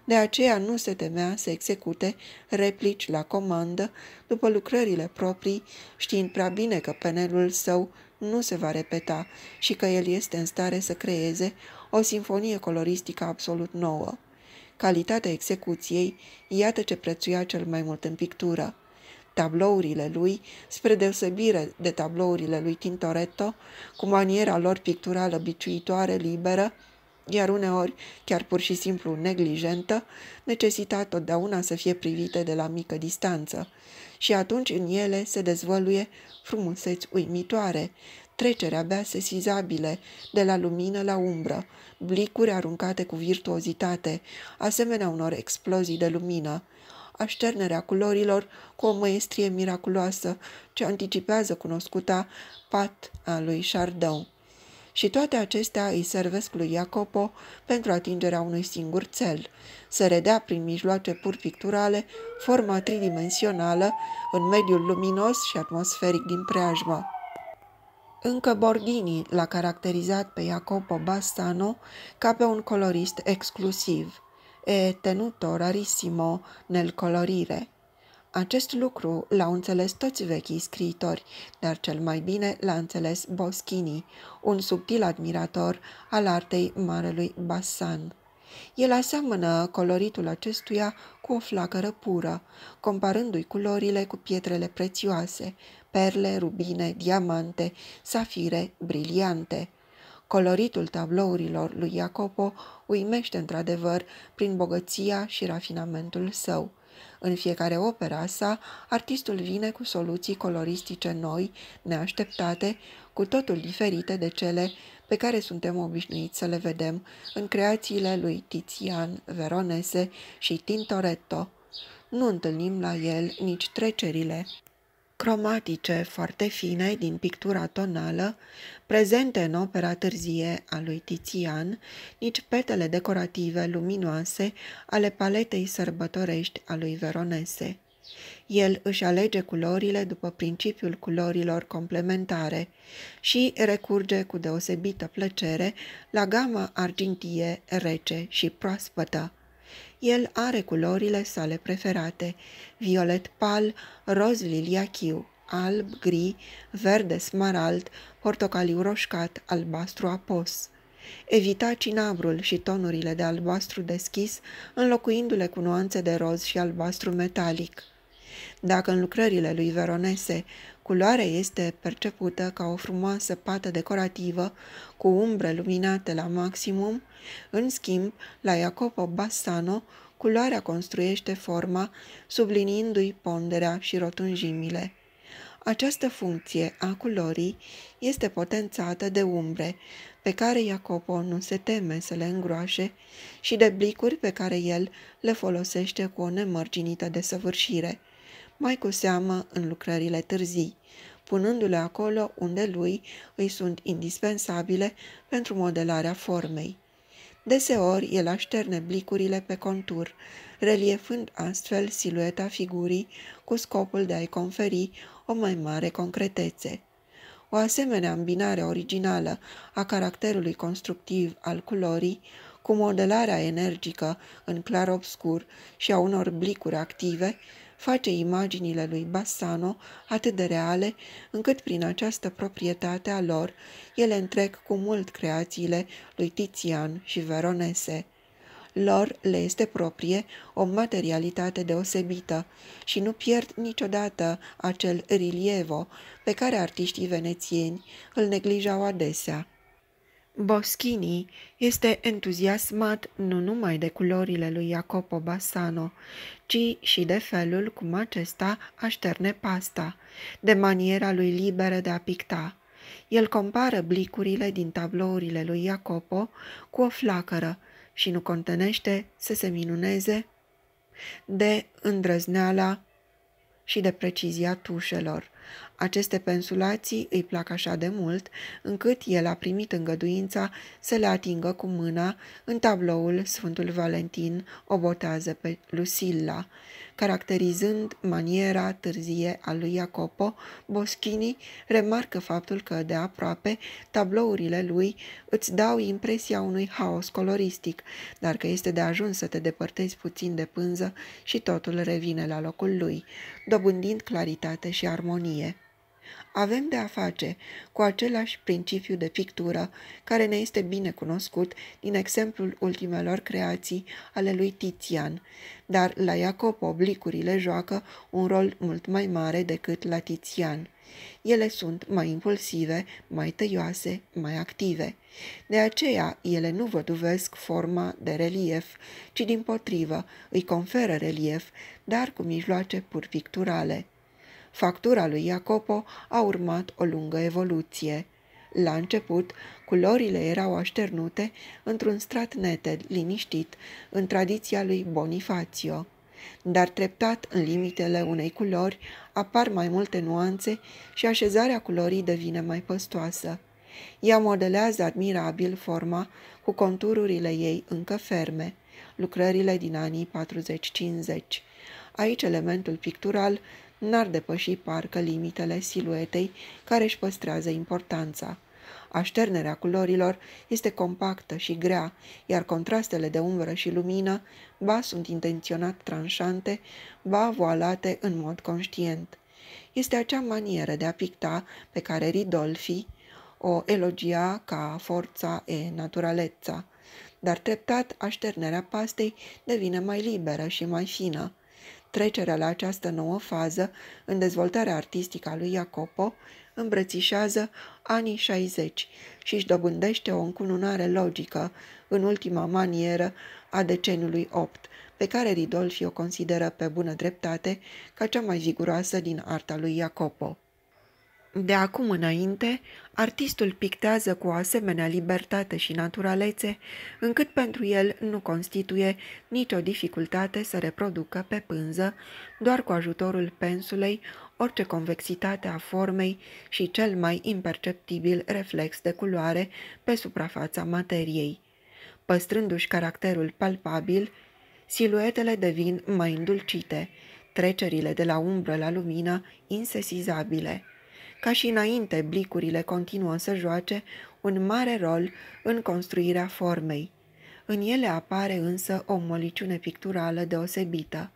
de aceea nu se temea să execute replici la comandă după lucrările proprii, știind prea bine că penelul său nu se va repeta și că el este în stare să creeze o sinfonie coloristică absolut nouă. Calitatea execuției, iată ce prețuia cel mai mult în pictură. Tablourile lui, spre deosebire de tablourile lui Tintoretto, cu maniera lor picturală biciuitoare, liberă, iar uneori, chiar pur și simplu neglijentă, necesita totdeauna să fie privite de la mică distanță. Și atunci în ele se dezvăluie frumuseți uimitoare, trecerea abia sesizabile, de la lumină la umbră, blicuri aruncate cu virtuozitate, asemenea unor explozii de lumină, așternerea culorilor cu o măestrie miraculoasă ce anticipează cunoscuta pat a lui Chardin și toate acestea îi servesc lui Jacopo pentru atingerea unui singur cel, să redea prin mijloace pur picturale forma tridimensională în mediul luminos și atmosferic din preajmă. Încă Borghini l-a caracterizat pe Jacopo Bassano ca pe un colorist exclusiv, e tenuto rarissimo nel colorire. Acest lucru l-au înțeles toți vechii scriitori, dar cel mai bine l-a înțeles Boschini, un subtil admirator al artei marelui Bassan. El aseamănă coloritul acestuia cu o flacără pură, comparându-i culorile cu pietrele prețioase, perle, rubine, diamante, safire, briliante. Coloritul tablourilor lui Iacopo uimește într-adevăr prin bogăția și rafinamentul său – în fiecare opera sa, artistul vine cu soluții coloristice noi, neașteptate, cu totul diferite de cele pe care suntem obișnuiți să le vedem în creațiile lui Tizian, Veronese și Tintoretto. Nu întâlnim la el nici trecerile cromatice foarte fine din pictura tonală, prezente în opera târzie a lui Tizian, nici petele decorative luminoase ale paletei sărbătorești a lui Veronese. El își alege culorile după principiul culorilor complementare și recurge cu deosebită plăcere la gama argintie rece și proaspătă, el are culorile sale preferate, violet pal, roz liliachiu, alb, gri, verde smarald, portocaliu roșcat, albastru apos. Evita cinabrul și tonurile de albastru deschis, înlocuindu-le cu nuanțe de roz și albastru metalic. Dacă în lucrările lui Veronese culoarea este percepută ca o frumoasă pată decorativă cu umbre luminate la maximum, în schimb, la Jacopo Bassano, culoarea construiește forma, sublinindu-i ponderea și rotunjimile. Această funcție a culorii este potențată de umbre, pe care Iacopo nu se teme să le îngroașe, și de blicuri pe care el le folosește cu o nemărginită desăvârșire mai cu seamă în lucrările târzii, punându-le acolo unde lui îi sunt indispensabile pentru modelarea formei. Deseori el așterne blicurile pe contur, reliefând astfel silueta figurii cu scopul de a-i conferi o mai mare concretețe. O asemenea îmbinare originală a caracterului constructiv al culorii cu modelarea energică în clar-obscur și a unor blicuri active face imaginile lui Bassano atât de reale, încât prin această proprietate a lor, ele întrec cu mult creațiile lui Tizian și Veronese. Lor le este proprie o materialitate deosebită și nu pierd niciodată acel rilievo pe care artiștii venețieni îl neglijau adesea. Boschini este entuziasmat nu numai de culorile lui Jacopo Bassano, ci și de felul cum acesta așterne pasta, de maniera lui liberă de a picta. El compară blicurile din tablourile lui Jacopo cu o flacără și nu contenește să se minuneze de îndrăzneala și de precizia tușelor, aceste pensulații îi plac așa de mult, încât el a primit îngăduința să le atingă cu mâna în tabloul Sfântul Valentin o botează pe Lucilla, caracterizând maniera târzie a lui Jacopo, Boschini remarcă faptul că de aproape tablourile lui îți dau impresia unui haos coloristic, dar că este de ajuns să te depărtezi puțin de pânză și totul revine la locul lui, dobândind claritate și armonie. Avem de a face cu același principiu de pictură care ne este bine cunoscut din exemplul ultimelor creații ale lui Tizian, dar la Jacopo oblicurile joacă un rol mult mai mare decât la Tizian. Ele sunt mai impulsive, mai tăioase, mai active. De aceea, ele nu văduvesc forma de relief, ci din potrivă îi conferă relief, dar cu mijloace pur picturale. Factura lui Iacopo a urmat o lungă evoluție. La început, culorile erau așternute într-un strat neted, liniștit, în tradiția lui Bonifacio. Dar treptat în limitele unei culori apar mai multe nuanțe și așezarea culorii devine mai păstoasă. Ea modelează admirabil forma cu contururile ei încă ferme, lucrările din anii 40-50. Aici elementul pictural n-ar depăși parcă limitele siluetei care își păstrează importanța. Așternerea culorilor este compactă și grea, iar contrastele de umbră și lumină ba sunt intenționat tranșante, ba voalate în mod conștient. Este acea manieră de a picta pe care Ridolfi o elogia ca forța e naturaleța, dar treptat așternerea pastei devine mai liberă și mai fină, Trecerea la această nouă fază în dezvoltarea artistică a lui Jacopo îmbrățișează anii 60 și își dobândește o încununare logică în ultima manieră a decenului 8, pe care Ridolfi o consideră pe bună dreptate ca cea mai viguroasă din arta lui Jacopo. De acum înainte, artistul pictează cu o asemenea libertate și naturalețe, încât pentru el nu constituie nicio dificultate să reproducă pe pânză, doar cu ajutorul pensulei, orice convexitate a formei și cel mai imperceptibil reflex de culoare pe suprafața materiei. Păstrându-și caracterul palpabil, siluetele devin mai îndulcite, trecerile de la umbră la lumină insesizabile – ca și înainte, blicurile continuă să joace un mare rol în construirea formei. În ele apare însă o moliciune picturală deosebită.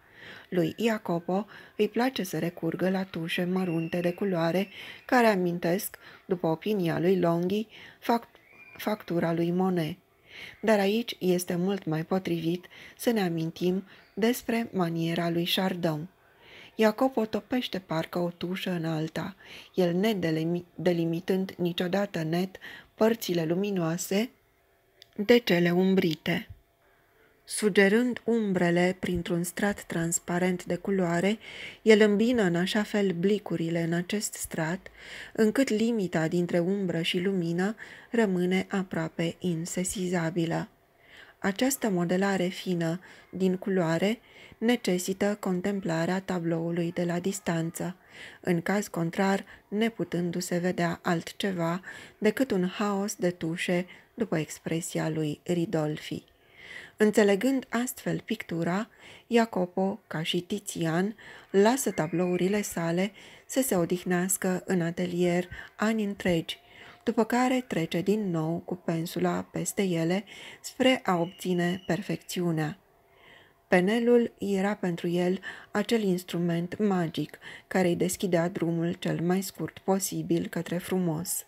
Lui Iacopo îi place să recurgă la tușe mărunte de culoare care amintesc, după opinia lui Longhi, fact factura lui Monet. Dar aici este mult mai potrivit să ne amintim despre maniera lui Chardon. Iacob o topește parcă o tușă în alta, el nedelimitând niciodată net părțile luminoase de cele umbrite. Sugerând umbrele printr-un strat transparent de culoare, el îmbină în așa fel blicurile în acest strat, încât limita dintre umbră și lumină rămâne aproape insesizabilă. Această modelare fină din culoare necesită contemplarea tabloului de la distanță, în caz contrar neputându-se vedea altceva decât un haos de tușe, după expresia lui Ridolfi. Înțelegând astfel pictura, Iacopo, ca și Tizian, lasă tablourile sale să se odihnească în atelier ani întregi, după care trece din nou cu pensula peste ele spre a obține perfecțiunea. Penelul era pentru el acel instrument magic care îi deschidea drumul cel mai scurt posibil către frumos.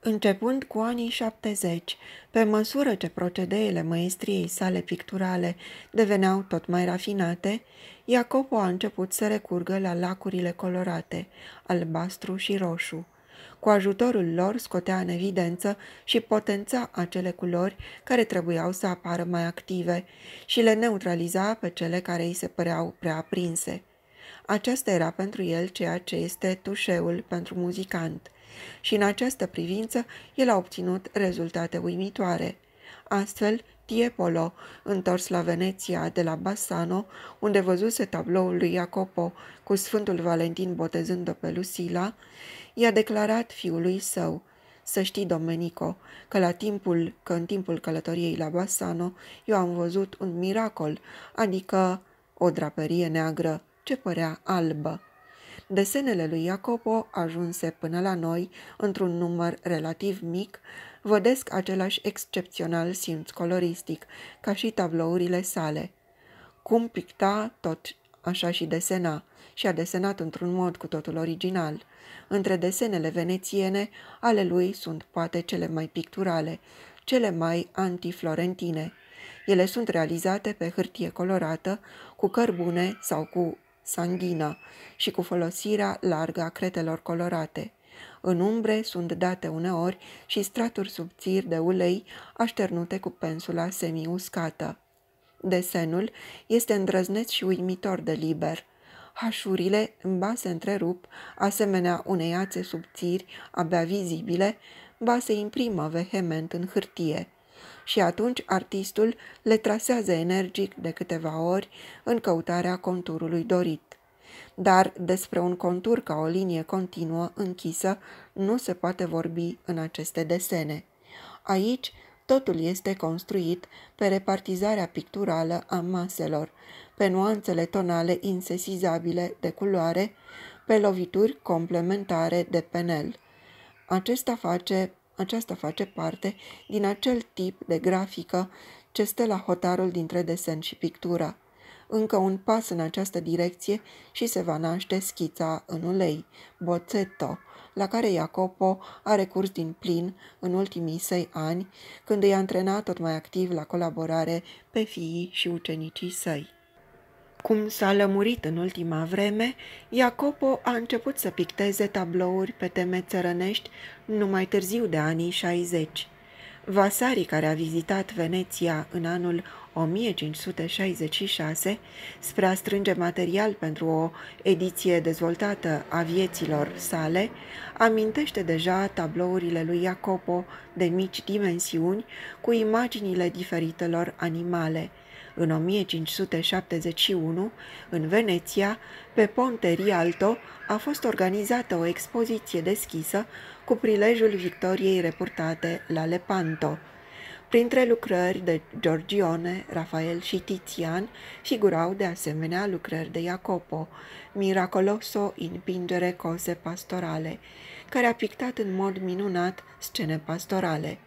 Începând cu anii 70, pe măsură ce procedeile maestriei sale picturale deveneau tot mai rafinate, Iacopo a început să recurgă la lacurile colorate, albastru și roșu, cu ajutorul lor scotea în evidență și potența acele culori care trebuiau să apară mai active și le neutraliza pe cele care îi se păreau prea aprinse. Aceasta era pentru el ceea ce este tușeul pentru muzicant. Și în această privință el a obținut rezultate uimitoare. Astfel, Tiepolo, întors la Veneția de la Bassano, unde văzuse tabloul lui Jacopo cu Sfântul Valentin botezând-o pe Lucila, i-a declarat fiului său, să știi, Domenico, că, la timpul, că în timpul călătoriei la Bassano eu am văzut un miracol, adică o draperie neagră ce părea albă. Desenele lui Jacopo, ajunse până la noi, într-un număr relativ mic, vădesc același excepțional simț coloristic, ca și tablourile sale. Cum picta, tot așa și desena, și a desenat într-un mod cu totul original – între desenele venețiene, ale lui sunt poate cele mai picturale, cele mai antiflorentine. Ele sunt realizate pe hârtie colorată, cu cărbune sau cu sanghină și cu folosirea largă a cretelor colorate. În umbre sunt date uneori și straturi subțiri de ulei așternute cu pensula semi-uscată. Desenul este îndrăzneț și uimitor de liber hașurile în ba se întrerup, asemenea unei ațe subțiri, abia vizibile, ba se imprimă vehement în hârtie. Și atunci artistul le trasează energic de câteva ori în căutarea conturului dorit. Dar despre un contur ca o linie continuă închisă nu se poate vorbi în aceste desene. Aici, Totul este construit pe repartizarea picturală a maselor, pe nuanțele tonale insesizabile de culoare, pe lovituri complementare de penel. Acesta face, aceasta face parte din acel tip de grafică ce stă la hotarul dintre desen și pictură. Încă un pas în această direcție și se va naște schița în ulei, boțeto, la care Iacopo a recurs din plin în ultimii săi ani, când îi antrenat tot mai activ la colaborare pe fiii și ucenicii săi. Cum s-a lămurit în ultima vreme, Iacopo a început să picteze tablouri pe teme țărănești numai târziu de anii 60. Vasari, care a vizitat Veneția în anul 1566 spre a strânge material pentru o ediție dezvoltată a vieților sale, amintește deja tablourile lui Jacopo de mici dimensiuni cu imaginile diferitelor animale – în 1571, în Veneția, pe Ponte Rialto, a fost organizată o expoziție deschisă cu prilejul victoriei reportate la Lepanto. Printre lucrări de Giorgione, Rafael și Tizian figurau de asemenea lucrări de Jacopo, Miracoloso in pingere cose pastorale, care a pictat în mod minunat scene pastorale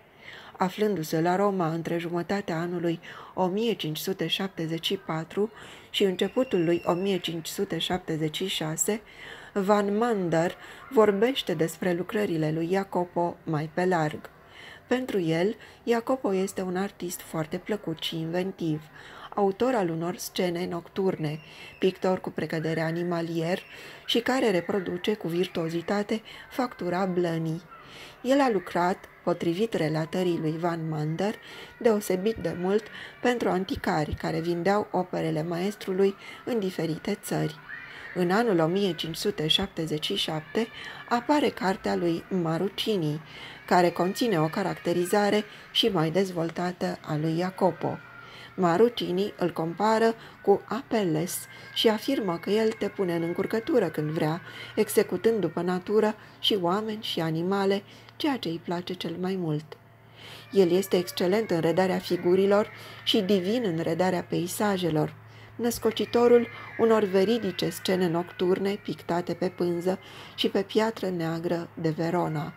aflându-se la Roma între jumătatea anului 1574 și începutul lui 1576, Van Mander vorbește despre lucrările lui Jacopo mai pe larg. Pentru el, Jacopo este un artist foarte plăcut și inventiv, autor al unor scene nocturne, pictor cu precădere animalier și care reproduce cu virtuozitate factura blănii. El a lucrat potrivit relatării lui Van Mander, deosebit de mult pentru anticari care vindeau operele maestrului în diferite țări. În anul 1577 apare cartea lui Marucini, care conține o caracterizare și mai dezvoltată a lui Jacopo. Marucini îl compară cu Apelles și afirmă că el te pune în încurcătură când vrea, executând după natură și oameni și animale ceea ce îi place cel mai mult. El este excelent în redarea figurilor și divin în redarea peisajelor, născocitorul unor veridice scene nocturne pictate pe pânză și pe piatră neagră de Verona.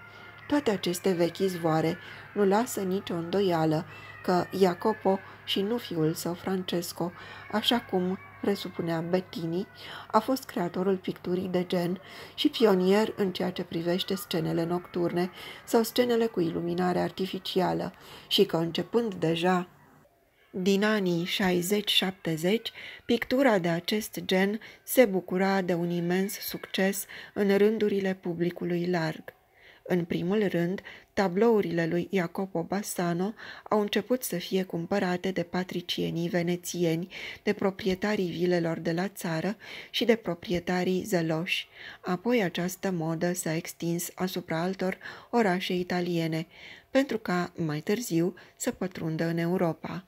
Toate aceste vechi izvoare nu lasă nicio îndoială că Iacopo și nu fiul său Francesco, așa cum presupunea Bettini, a fost creatorul picturii de gen și pionier în ceea ce privește scenele nocturne sau scenele cu iluminare artificială și că începând deja din anii 60-70, pictura de acest gen se bucura de un imens succes în rândurile publicului larg. În primul rând, tablourile lui Jacopo Bassano au început să fie cumpărate de patricienii venețieni, de proprietarii vilelor de la țară și de proprietarii zeloși. Apoi această modă s-a extins asupra altor orașe italiene, pentru ca, mai târziu, să pătrundă în Europa.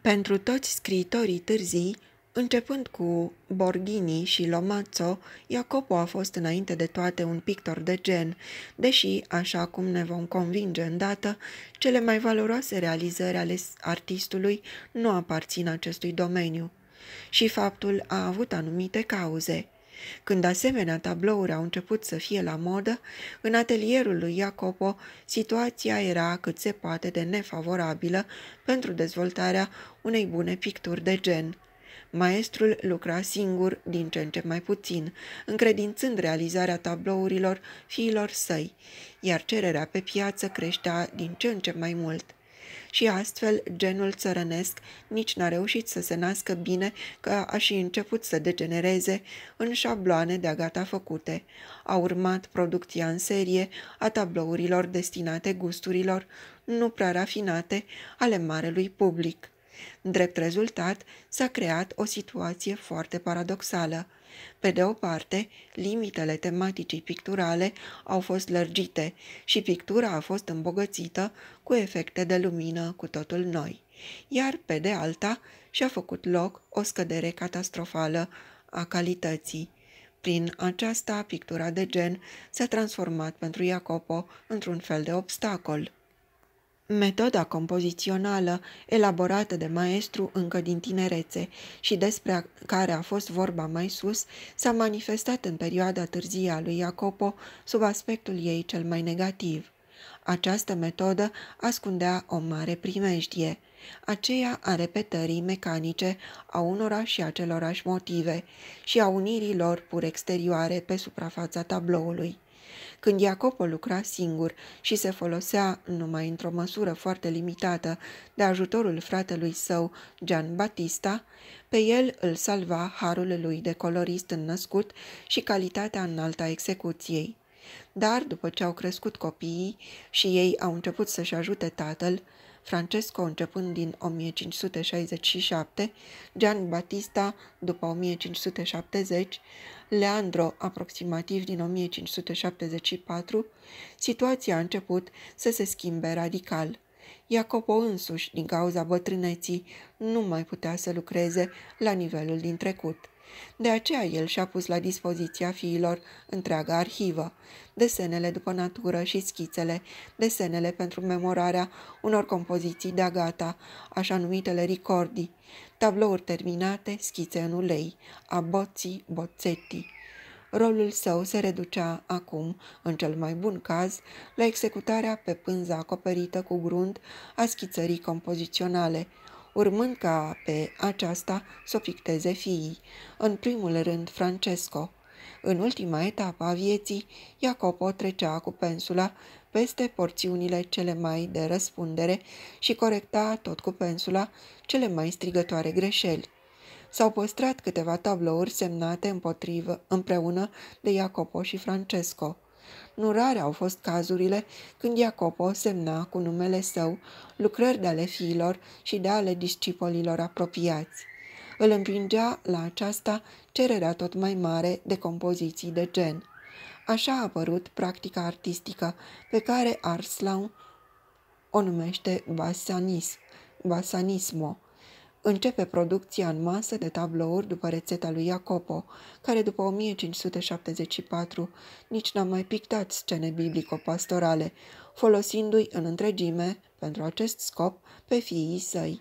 Pentru toți scriitorii târzii, Începând cu Borghini și Lomazzo, Jacopo a fost înainte de toate un pictor de gen, deși, așa cum ne vom convinge îndată, cele mai valoroase realizări ale artistului nu aparțin acestui domeniu. Și faptul a avut anumite cauze. Când asemenea tablouri au început să fie la modă, în atelierul lui Jacopo situația era cât se poate de nefavorabilă pentru dezvoltarea unei bune picturi de gen – Maestrul lucra singur, din ce în ce mai puțin, încredințând realizarea tablourilor fiilor săi, iar cererea pe piață creștea din ce în ce mai mult – și astfel genul țărănesc nici n-a reușit să se nască bine că a și început să degenereze în șabloane de-a gata făcute. A urmat producția în serie a tablourilor destinate gusturilor nu prea rafinate ale marelui public. Drept rezultat, s-a creat o situație foarte paradoxală. Pe de o parte, limitele tematicii picturale au fost lărgite și pictura a fost îmbogățită cu efecte de lumină cu totul noi, iar pe de alta și-a făcut loc o scădere catastrofală a calității. Prin aceasta, pictura de gen s-a transformat pentru Iacopo într-un fel de obstacol. Metoda compozițională elaborată de maestru încă din tinerețe și despre care a fost vorba mai sus s-a manifestat în perioada târzie a lui Jacopo sub aspectul ei cel mai negativ. Această metodă ascundea o mare primejdie, aceea a repetării mecanice a unora și acelorași motive și a unirii lor pur exterioare pe suprafața tabloului când Iacopo lucra singur și se folosea, numai într-o măsură foarte limitată, de ajutorul fratelui său, Gian Batista, pe el îl salva harul lui de colorist înnăscut și calitatea înaltă a execuției. Dar, după ce au crescut copiii și ei au început să-și ajute tatăl, Francesco începând din 1567, Gian Battista după 1570, Leandro aproximativ din 1574, situația a început să se schimbe radical. Iacopo însuși, din cauza bătrâneții, nu mai putea să lucreze la nivelul din trecut. De aceea el și-a pus la dispoziția fiilor întreaga arhivă, desenele după natură și schițele, desenele pentru memorarea unor compoziții de agata, așa numitele ricordi, tablouri terminate, schițe în ulei, aboții, boțeti. Rolul său se reducea acum, în cel mai bun caz, la executarea pe pânza acoperită cu grunt a schițării compoziționale, urmând ca pe aceasta să o picteze fiii, în primul rând Francesco. În ultima etapă a vieții, Iacopo trecea cu pensula peste porțiunile cele mai de răspundere și corecta tot cu pensula cele mai strigătoare greșeli. S-au păstrat câteva tablouri semnate împotrivă, împreună de Iacopo și Francesco. Nu rare au fost cazurile când Iacopo semna cu numele său lucrări de ale fiilor și de ale discipolilor apropiați. Îl împingea la aceasta cererea tot mai mare de compoziții de gen. Așa a apărut practica artistică pe care Arslan o numește basanism, basanismo, Începe producția în masă de tablouri după rețeta lui Iacopo, care după 1574 nici n-a mai pictat scene biblico-pastorale, folosindu-i în întregime, pentru acest scop, pe fiii săi.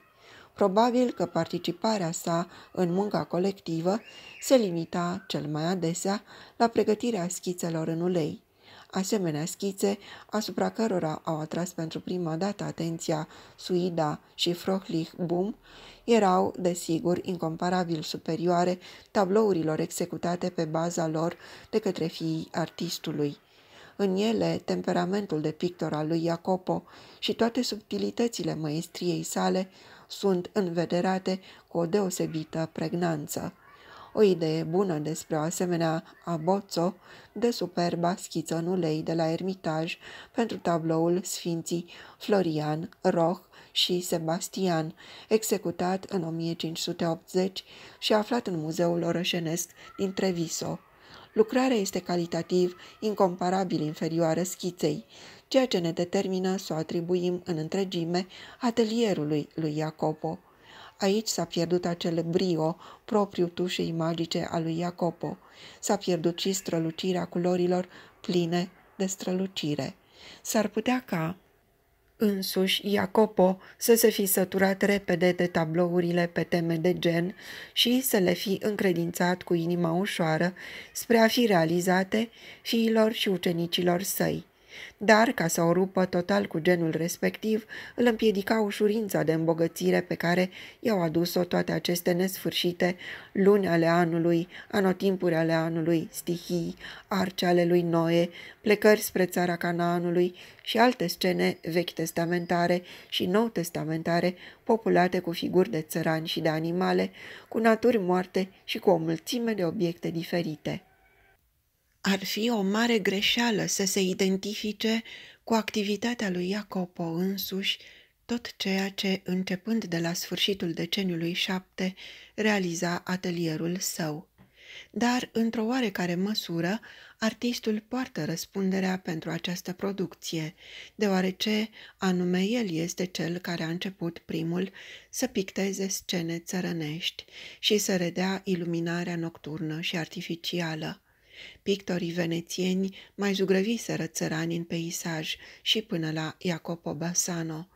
Probabil că participarea sa în munca colectivă se limita, cel mai adesea, la pregătirea schițelor în ulei asemenea schițe asupra cărora au atras pentru prima dată atenția Suida și Frohlich Bum, erau, desigur, incomparabil superioare tablourilor executate pe baza lor de către fiii artistului. În ele, temperamentul de pictor al lui Jacopo și toate subtilitățile măestriei sale sunt învederate cu o deosebită pregnanță. O idee bună despre o asemenea abozzo de superba schiță în ulei de la Ermitaj pentru tabloul Sfinții Florian, Roch și Sebastian, executat în 1580 și aflat în Muzeul Orășenesc din Treviso. Lucrarea este calitativ incomparabil inferioară schiței, ceea ce ne determină să o atribuim în întregime atelierului lui Iacopo. Aici s-a pierdut acel brio propriu tușei magice a lui Iacopo. S-a pierdut și strălucirea culorilor pline de strălucire. S-ar putea ca, Însuși, Iacopo să se fi săturat repede de tablourile pe teme de gen și să le fi încredințat cu inima ușoară spre a fi realizate fiilor și ucenicilor săi. Dar, ca să o rupă total cu genul respectiv, îl împiedica ușurința de îmbogățire pe care i-au adus-o toate aceste nesfârșite luni ale anului, anotimpuri ale anului, stihii, arce ale lui Noe, plecări spre țara Canaanului și alte scene vechi testamentare și nou testamentare populate cu figuri de țărani și de animale, cu naturi moarte și cu o mulțime de obiecte diferite. Ar fi o mare greșeală să se identifice cu activitatea lui Iacopo însuși tot ceea ce, începând de la sfârșitul deceniului șapte, realiza atelierul său. Dar, într-o oarecare măsură, artistul poartă răspunderea pentru această producție, deoarece anume el este cel care a început primul să picteze scene țărănești și să redea iluminarea nocturnă și artificială. Pictorii venețieni mai zugrăviseră țărani în peisaj și până la Jacopo Bassano,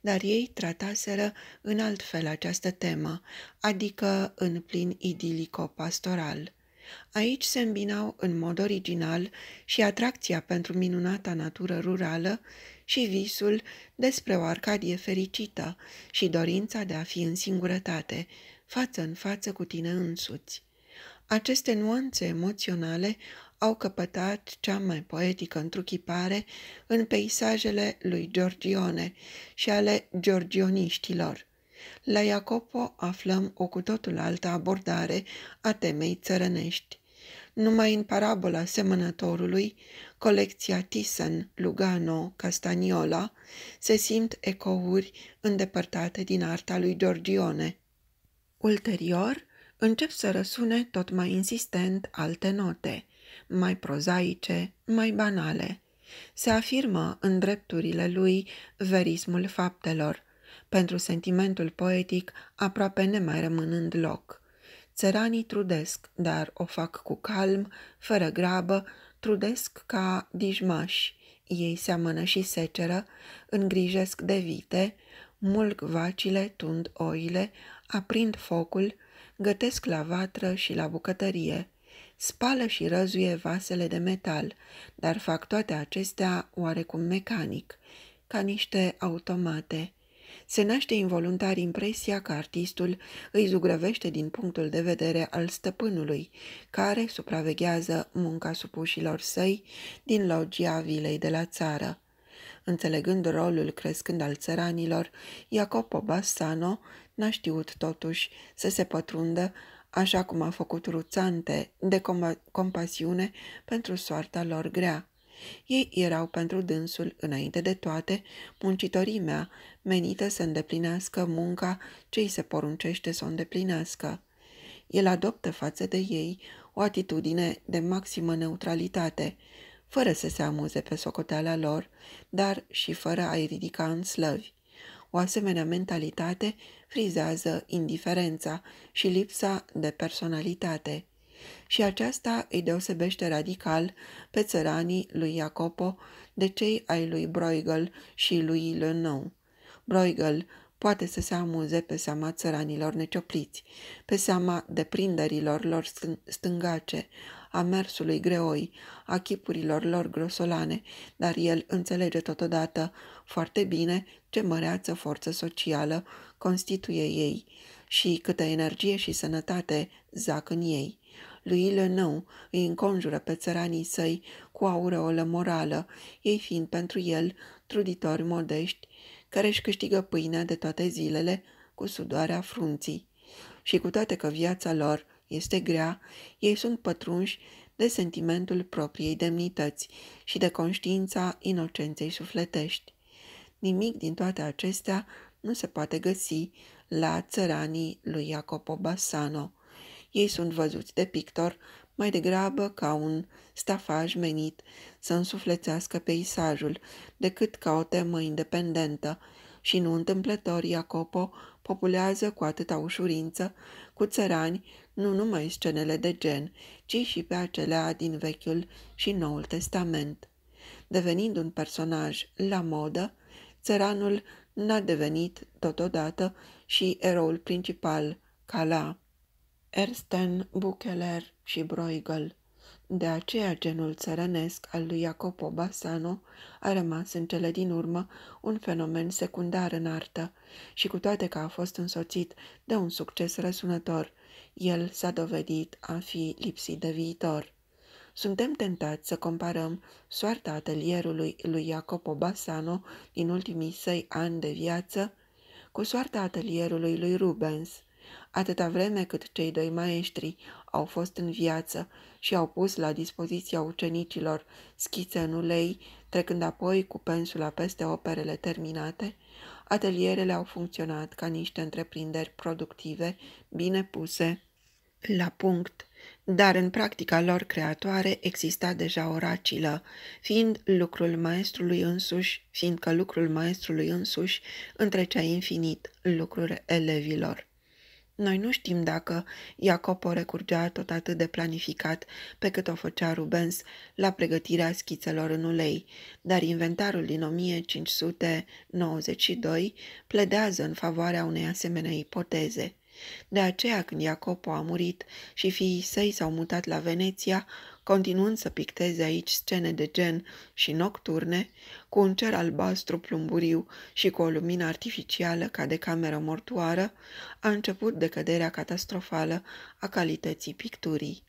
dar ei trataseră în alt fel această temă, adică în plin idilico-pastoral. Aici se îmbinau în mod original și atracția pentru minunata natură rurală și visul despre o arcadie fericită și dorința de a fi în singurătate, față în față cu tine însuți. Aceste nuanțe emoționale au căpătat cea mai poetică întruchipare în peisajele lui Giorgione și ale giorgioniștilor. La Iacopo aflăm o cu totul altă abordare a temei țărănești. Numai în parabola semănătorului, colecția Thyssen, Lugano, Castaniola, se simt ecouri îndepărtate din arta lui Giorgione. Ulterior, încep să răsune tot mai insistent alte note, mai prozaice, mai banale. Se afirmă în drepturile lui verismul faptelor, pentru sentimentul poetic aproape nemai rămânând loc. Țăranii trudesc, dar o fac cu calm, fără grabă, trudesc ca dijmași. Ei seamănă și seceră, îngrijesc de vite, mulg vacile, tund oile, aprind focul, gătesc la vatră și la bucătărie, spală și răzuie vasele de metal, dar fac toate acestea oarecum mecanic, ca niște automate. Se naște involuntar impresia că artistul îi zugrăvește din punctul de vedere al stăpânului, care supraveghează munca supușilor săi din logia vilei de la țară. Înțelegând rolul crescând al țăranilor, Jacopo Bassano n-a știut totuși să se pătrundă așa cum a făcut ruțante de com compasiune pentru soarta lor grea. Ei erau pentru dânsul, înainte de toate, muncitorimea menită să îndeplinească munca ce îi se poruncește să o îndeplinească. El adoptă față de ei o atitudine de maximă neutralitate, fără să se amuze pe socoteala lor, dar și fără a-i ridica în slăvi. O asemenea mentalitate frizează indiferența și lipsa de personalitate. Și aceasta îi deosebește radical pe țăranii lui Jacopo de cei ai lui Bruegel și lui Lenou. Bruegel poate să se amuze pe seama țăranilor neciopliți, pe seama deprinderilor lor stângace, a mersului greoi, a chipurilor lor grosolane, dar el înțelege totodată foarte bine ce măreață forță socială constituie ei și câtă energie și sănătate zac în ei. Lui Lenou îi înconjură pe țăranii săi cu aureolă morală, ei fiind pentru el truditori modești, care își câștigă pâinea de toate zilele cu sudoarea frunții. Și cu toate că viața lor este grea, ei sunt pătrunși de sentimentul propriei demnități și de conștiința inocenței sufletești. Nimic din toate acestea nu se poate găsi la țăranii lui Jacopo Bassano. Ei sunt văzuți de pictor mai degrabă ca un stafaj menit să însuflețească peisajul, decât ca o temă independentă, și nu întâmplător Jacopo populează cu atâta ușurință cu țărani nu numai scenele de gen, ci și pe acelea din Vechiul și Noul Testament. Devenind un personaj la modă, țăranul n-a devenit totodată și eroul principal, Cala. Ersten, Bucheler și Bruegel de aceea genul țărănesc al lui Jacopo Bassano a rămas în cele din urmă un fenomen secundar în artă și cu toate că a fost însoțit de un succes răsunător, el s-a dovedit a fi lipsit de viitor. Suntem tentați să comparăm soarta atelierului lui Jacopo Bassano din ultimii săi ani de viață cu soarta atelierului lui Rubens – atâta vreme cât cei doi maestri au fost în viață și au pus la dispoziția ucenicilor schițe în ulei, trecând apoi cu pensula peste operele terminate, atelierele au funcționat ca niște întreprinderi productive, bine puse la punct dar în practica lor creatoare exista deja o racilă, fiind lucrul maestrului însuși, fiindcă lucrul maestrului însuși întrecea infinit lucruri elevilor. Noi nu știm dacă Iacopo recurgea tot atât de planificat pe cât o făcea Rubens la pregătirea schițelor în ulei, dar inventarul din 1592 pledează în favoarea unei asemenea ipoteze. De aceea, când Iacopo a murit și fiii săi s-au mutat la Veneția, continuând să picteze aici scene de gen și nocturne, cu un cer albastru plumburiu și cu o lumină artificială ca de cameră mortoară, a început decăderea catastrofală a calității picturii.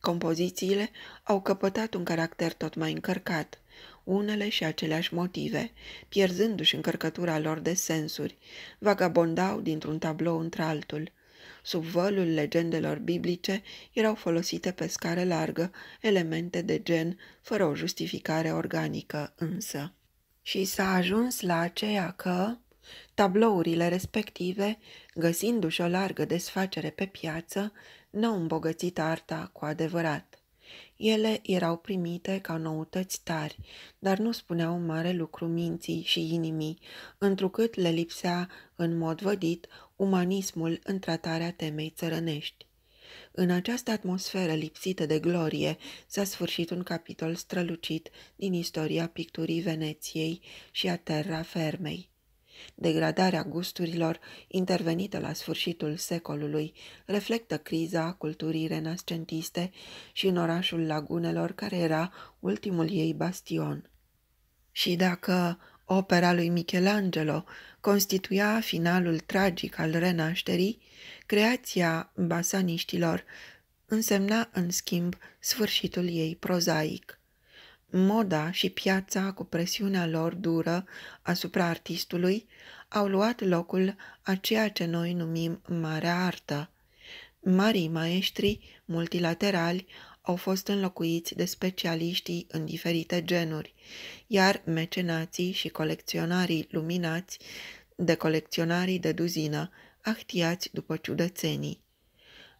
Compozițiile au căpătat un caracter tot mai încărcat, unele și aceleași motive, pierzându-și încărcătura lor de sensuri, vagabondau dintr-un tablou într-altul, Sub vălul legendelor biblice erau folosite pe scară largă elemente de gen, fără o justificare organică însă. Și s-a ajuns la aceea că tablourile respective, găsindu-și o largă desfacere pe piață, n-au îmbogățit arta cu adevărat. Ele erau primite ca noutăți tari, dar nu spuneau mare lucru minții și inimii, întrucât le lipsea, în mod vădit, umanismul în tratarea temei țărănești. În această atmosferă lipsită de glorie s-a sfârșit un capitol strălucit din istoria picturii Veneției și a terra fermei. Degradarea gusturilor, intervenită la sfârșitul secolului, reflectă criza culturii renascentiste și în orașul lagunelor care era ultimul ei bastion. Și dacă Opera lui Michelangelo constituia finalul tragic al renașterii, creația basaniștilor însemna, în schimb, sfârșitul ei prozaic. Moda și piața, cu presiunea lor dură asupra artistului, au luat locul a ceea ce noi numim marea artă. Marii maestri multilaterali au fost înlocuiți de specialiștii în diferite genuri, iar mecenații și colecționarii luminați de colecționarii de duzină, ahtiați după ciudățenii.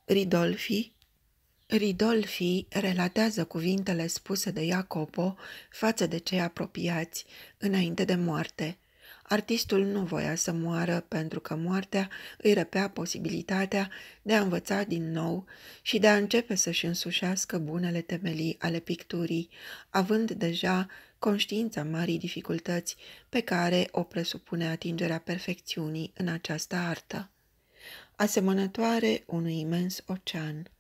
Ridolfi Ridolfi relatează cuvintele spuse de Iacopo față de cei apropiați înainte de moarte – Artistul nu voia să moară pentru că moartea îi răpea posibilitatea de a învăța din nou și de a începe să-și însușească bunele temelii ale picturii, având deja conștiința marii dificultăți pe care o presupune atingerea perfecțiunii în această artă, asemănătoare unui imens ocean.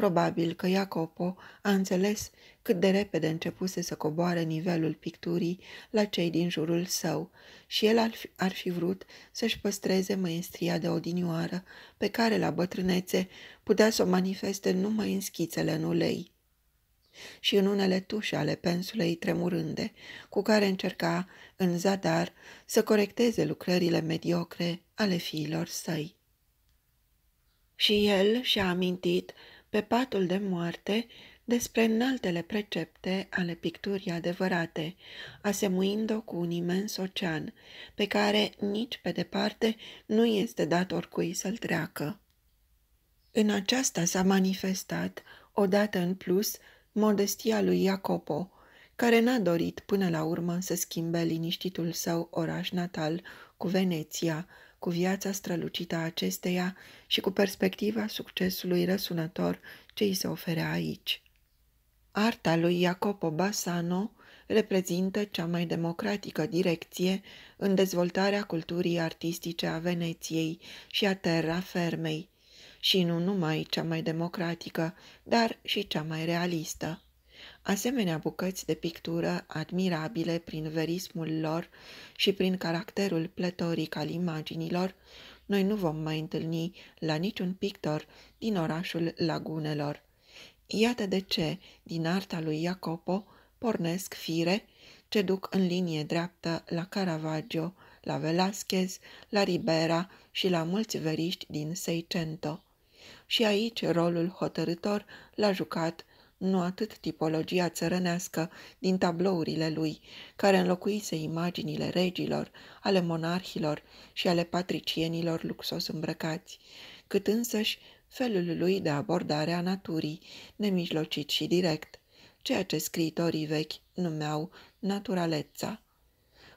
Probabil că Iacopo a înțeles cât de repede începuse să coboare nivelul picturii la cei din jurul său și el ar fi, ar fi vrut să-și păstreze maestria de odinioară pe care la bătrânețe putea să o manifeste numai în schițele în ulei și în unele tușe ale pensulei tremurânde, cu care încerca, în zadar, să corecteze lucrările mediocre ale fiilor săi. Și el și-a amintit pe patul de moarte despre înaltele precepte ale picturii adevărate, asemuind-o cu un imens ocean, pe care nici pe departe nu este dat oricui să-l treacă. În aceasta s-a manifestat, odată în plus, modestia lui Iacopo, care n-a dorit până la urmă să schimbe liniștitul său oraș natal cu Veneția, cu viața strălucită a acesteia și cu perspectiva succesului răsunător ce îi se oferea aici. Arta lui Jacopo Bassano reprezintă cea mai democratică direcție în dezvoltarea culturii artistice a Veneției și a terra fermei, și nu numai cea mai democratică, dar și cea mai realistă asemenea bucăți de pictură admirabile prin verismul lor și prin caracterul pletoric al imaginilor, noi nu vom mai întâlni la niciun pictor din orașul lagunelor. Iată de ce, din arta lui Jacopo, pornesc fire ce duc în linie dreaptă la Caravaggio, la Velasquez, la Ribera și la mulți veriști din Seicento. Și aici rolul hotărător l-a jucat nu atât tipologia țărănească din tablourile lui, care înlocuise imaginile regilor, ale monarhilor și ale patricienilor luxos îmbrăcați, cât însăși felul lui de abordare a naturii, nemijlocit și direct, ceea ce scriitorii vechi numeau naturaleța.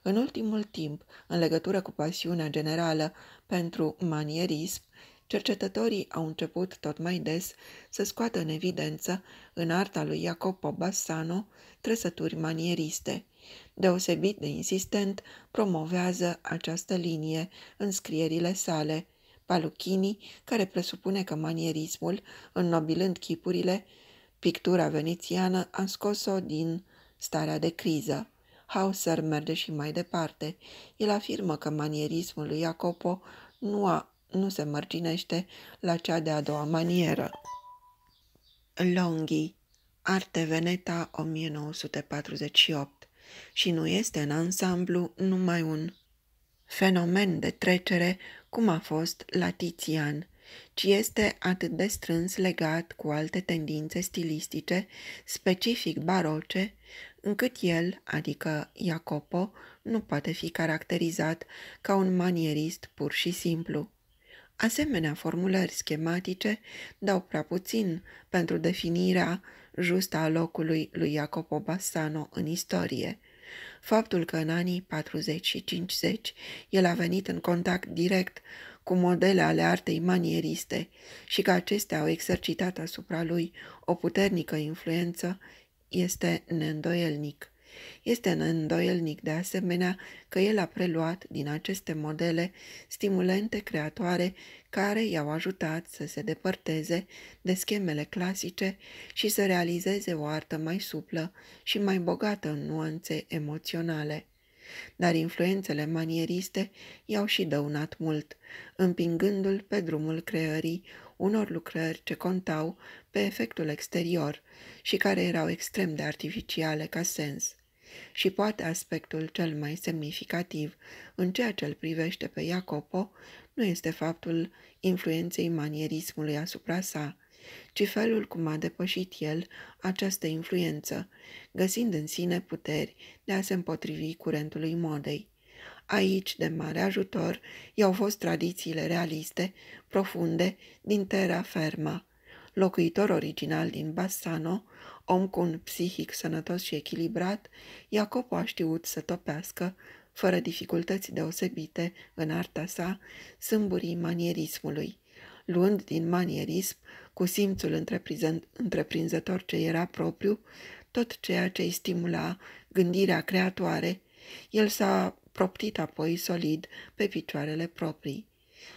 În ultimul timp, în legătură cu pasiunea generală pentru manierism cercetătorii au început tot mai des să scoată în evidență în arta lui Jacopo Bassano trăsături manieriste. Deosebit de insistent promovează această linie în scrierile sale, Paluchini, care presupune că manierismul, înnobilând chipurile, pictura venețiană a scos-o din starea de criză. Hauser merge și mai departe. El afirmă că manierismul lui Jacopo nu a nu se mărginește la cea de-a doua manieră. Longhi, Arte Veneta 1948 și nu este în ansamblu numai un fenomen de trecere cum a fost la Tizian, ci este atât de strâns legat cu alte tendințe stilistice specific baroce, încât el, adică Jacopo, nu poate fi caracterizat ca un manierist pur și simplu. Asemenea, formulări schematice dau prea puțin pentru definirea justă a locului lui Jacopo Bassano în istorie. Faptul că în anii 40 și 50 el a venit în contact direct cu modele ale artei manieriste și că acestea au exercitat asupra lui o puternică influență este neîndoielnic. Este îndoielnic de asemenea că el a preluat din aceste modele stimulente creatoare care i-au ajutat să se depărteze de schemele clasice și să realizeze o artă mai suplă și mai bogată în nuanțe emoționale dar influențele manieriste i-au și dăunat mult, împingându-l pe drumul creării unor lucrări ce contau pe efectul exterior și care erau extrem de artificiale ca sens și poate aspectul cel mai semnificativ în ceea ce îl privește pe Iacopo nu este faptul influenței manierismului asupra sa, ci felul cum a depășit el această influență, găsind în sine puteri de a se împotrivi curentului modei. Aici, de mare ajutor, i-au fost tradițiile realiste, profunde, din terra ferma. Locuitor original din Bassano, Om cu un psihic sănătos și echilibrat, Iacob a știut să topească, fără dificultăți deosebite în arta sa, sâmburii manierismului, luând din manierism, cu simțul întreprinzător ce era propriu, tot ceea ce îi stimula gândirea creatoare, el s-a proptit apoi solid pe picioarele proprii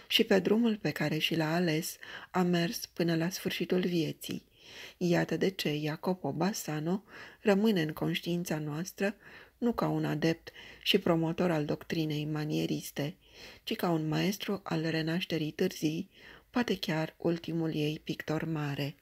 și pe drumul pe care și l-a ales a mers până la sfârșitul vieții. Iată de ce Jacopo Bassano rămâne în conștiința noastră nu ca un adept și promotor al doctrinei manieriste, ci ca un maestru al renașterii târzii, poate chiar ultimul ei pictor mare.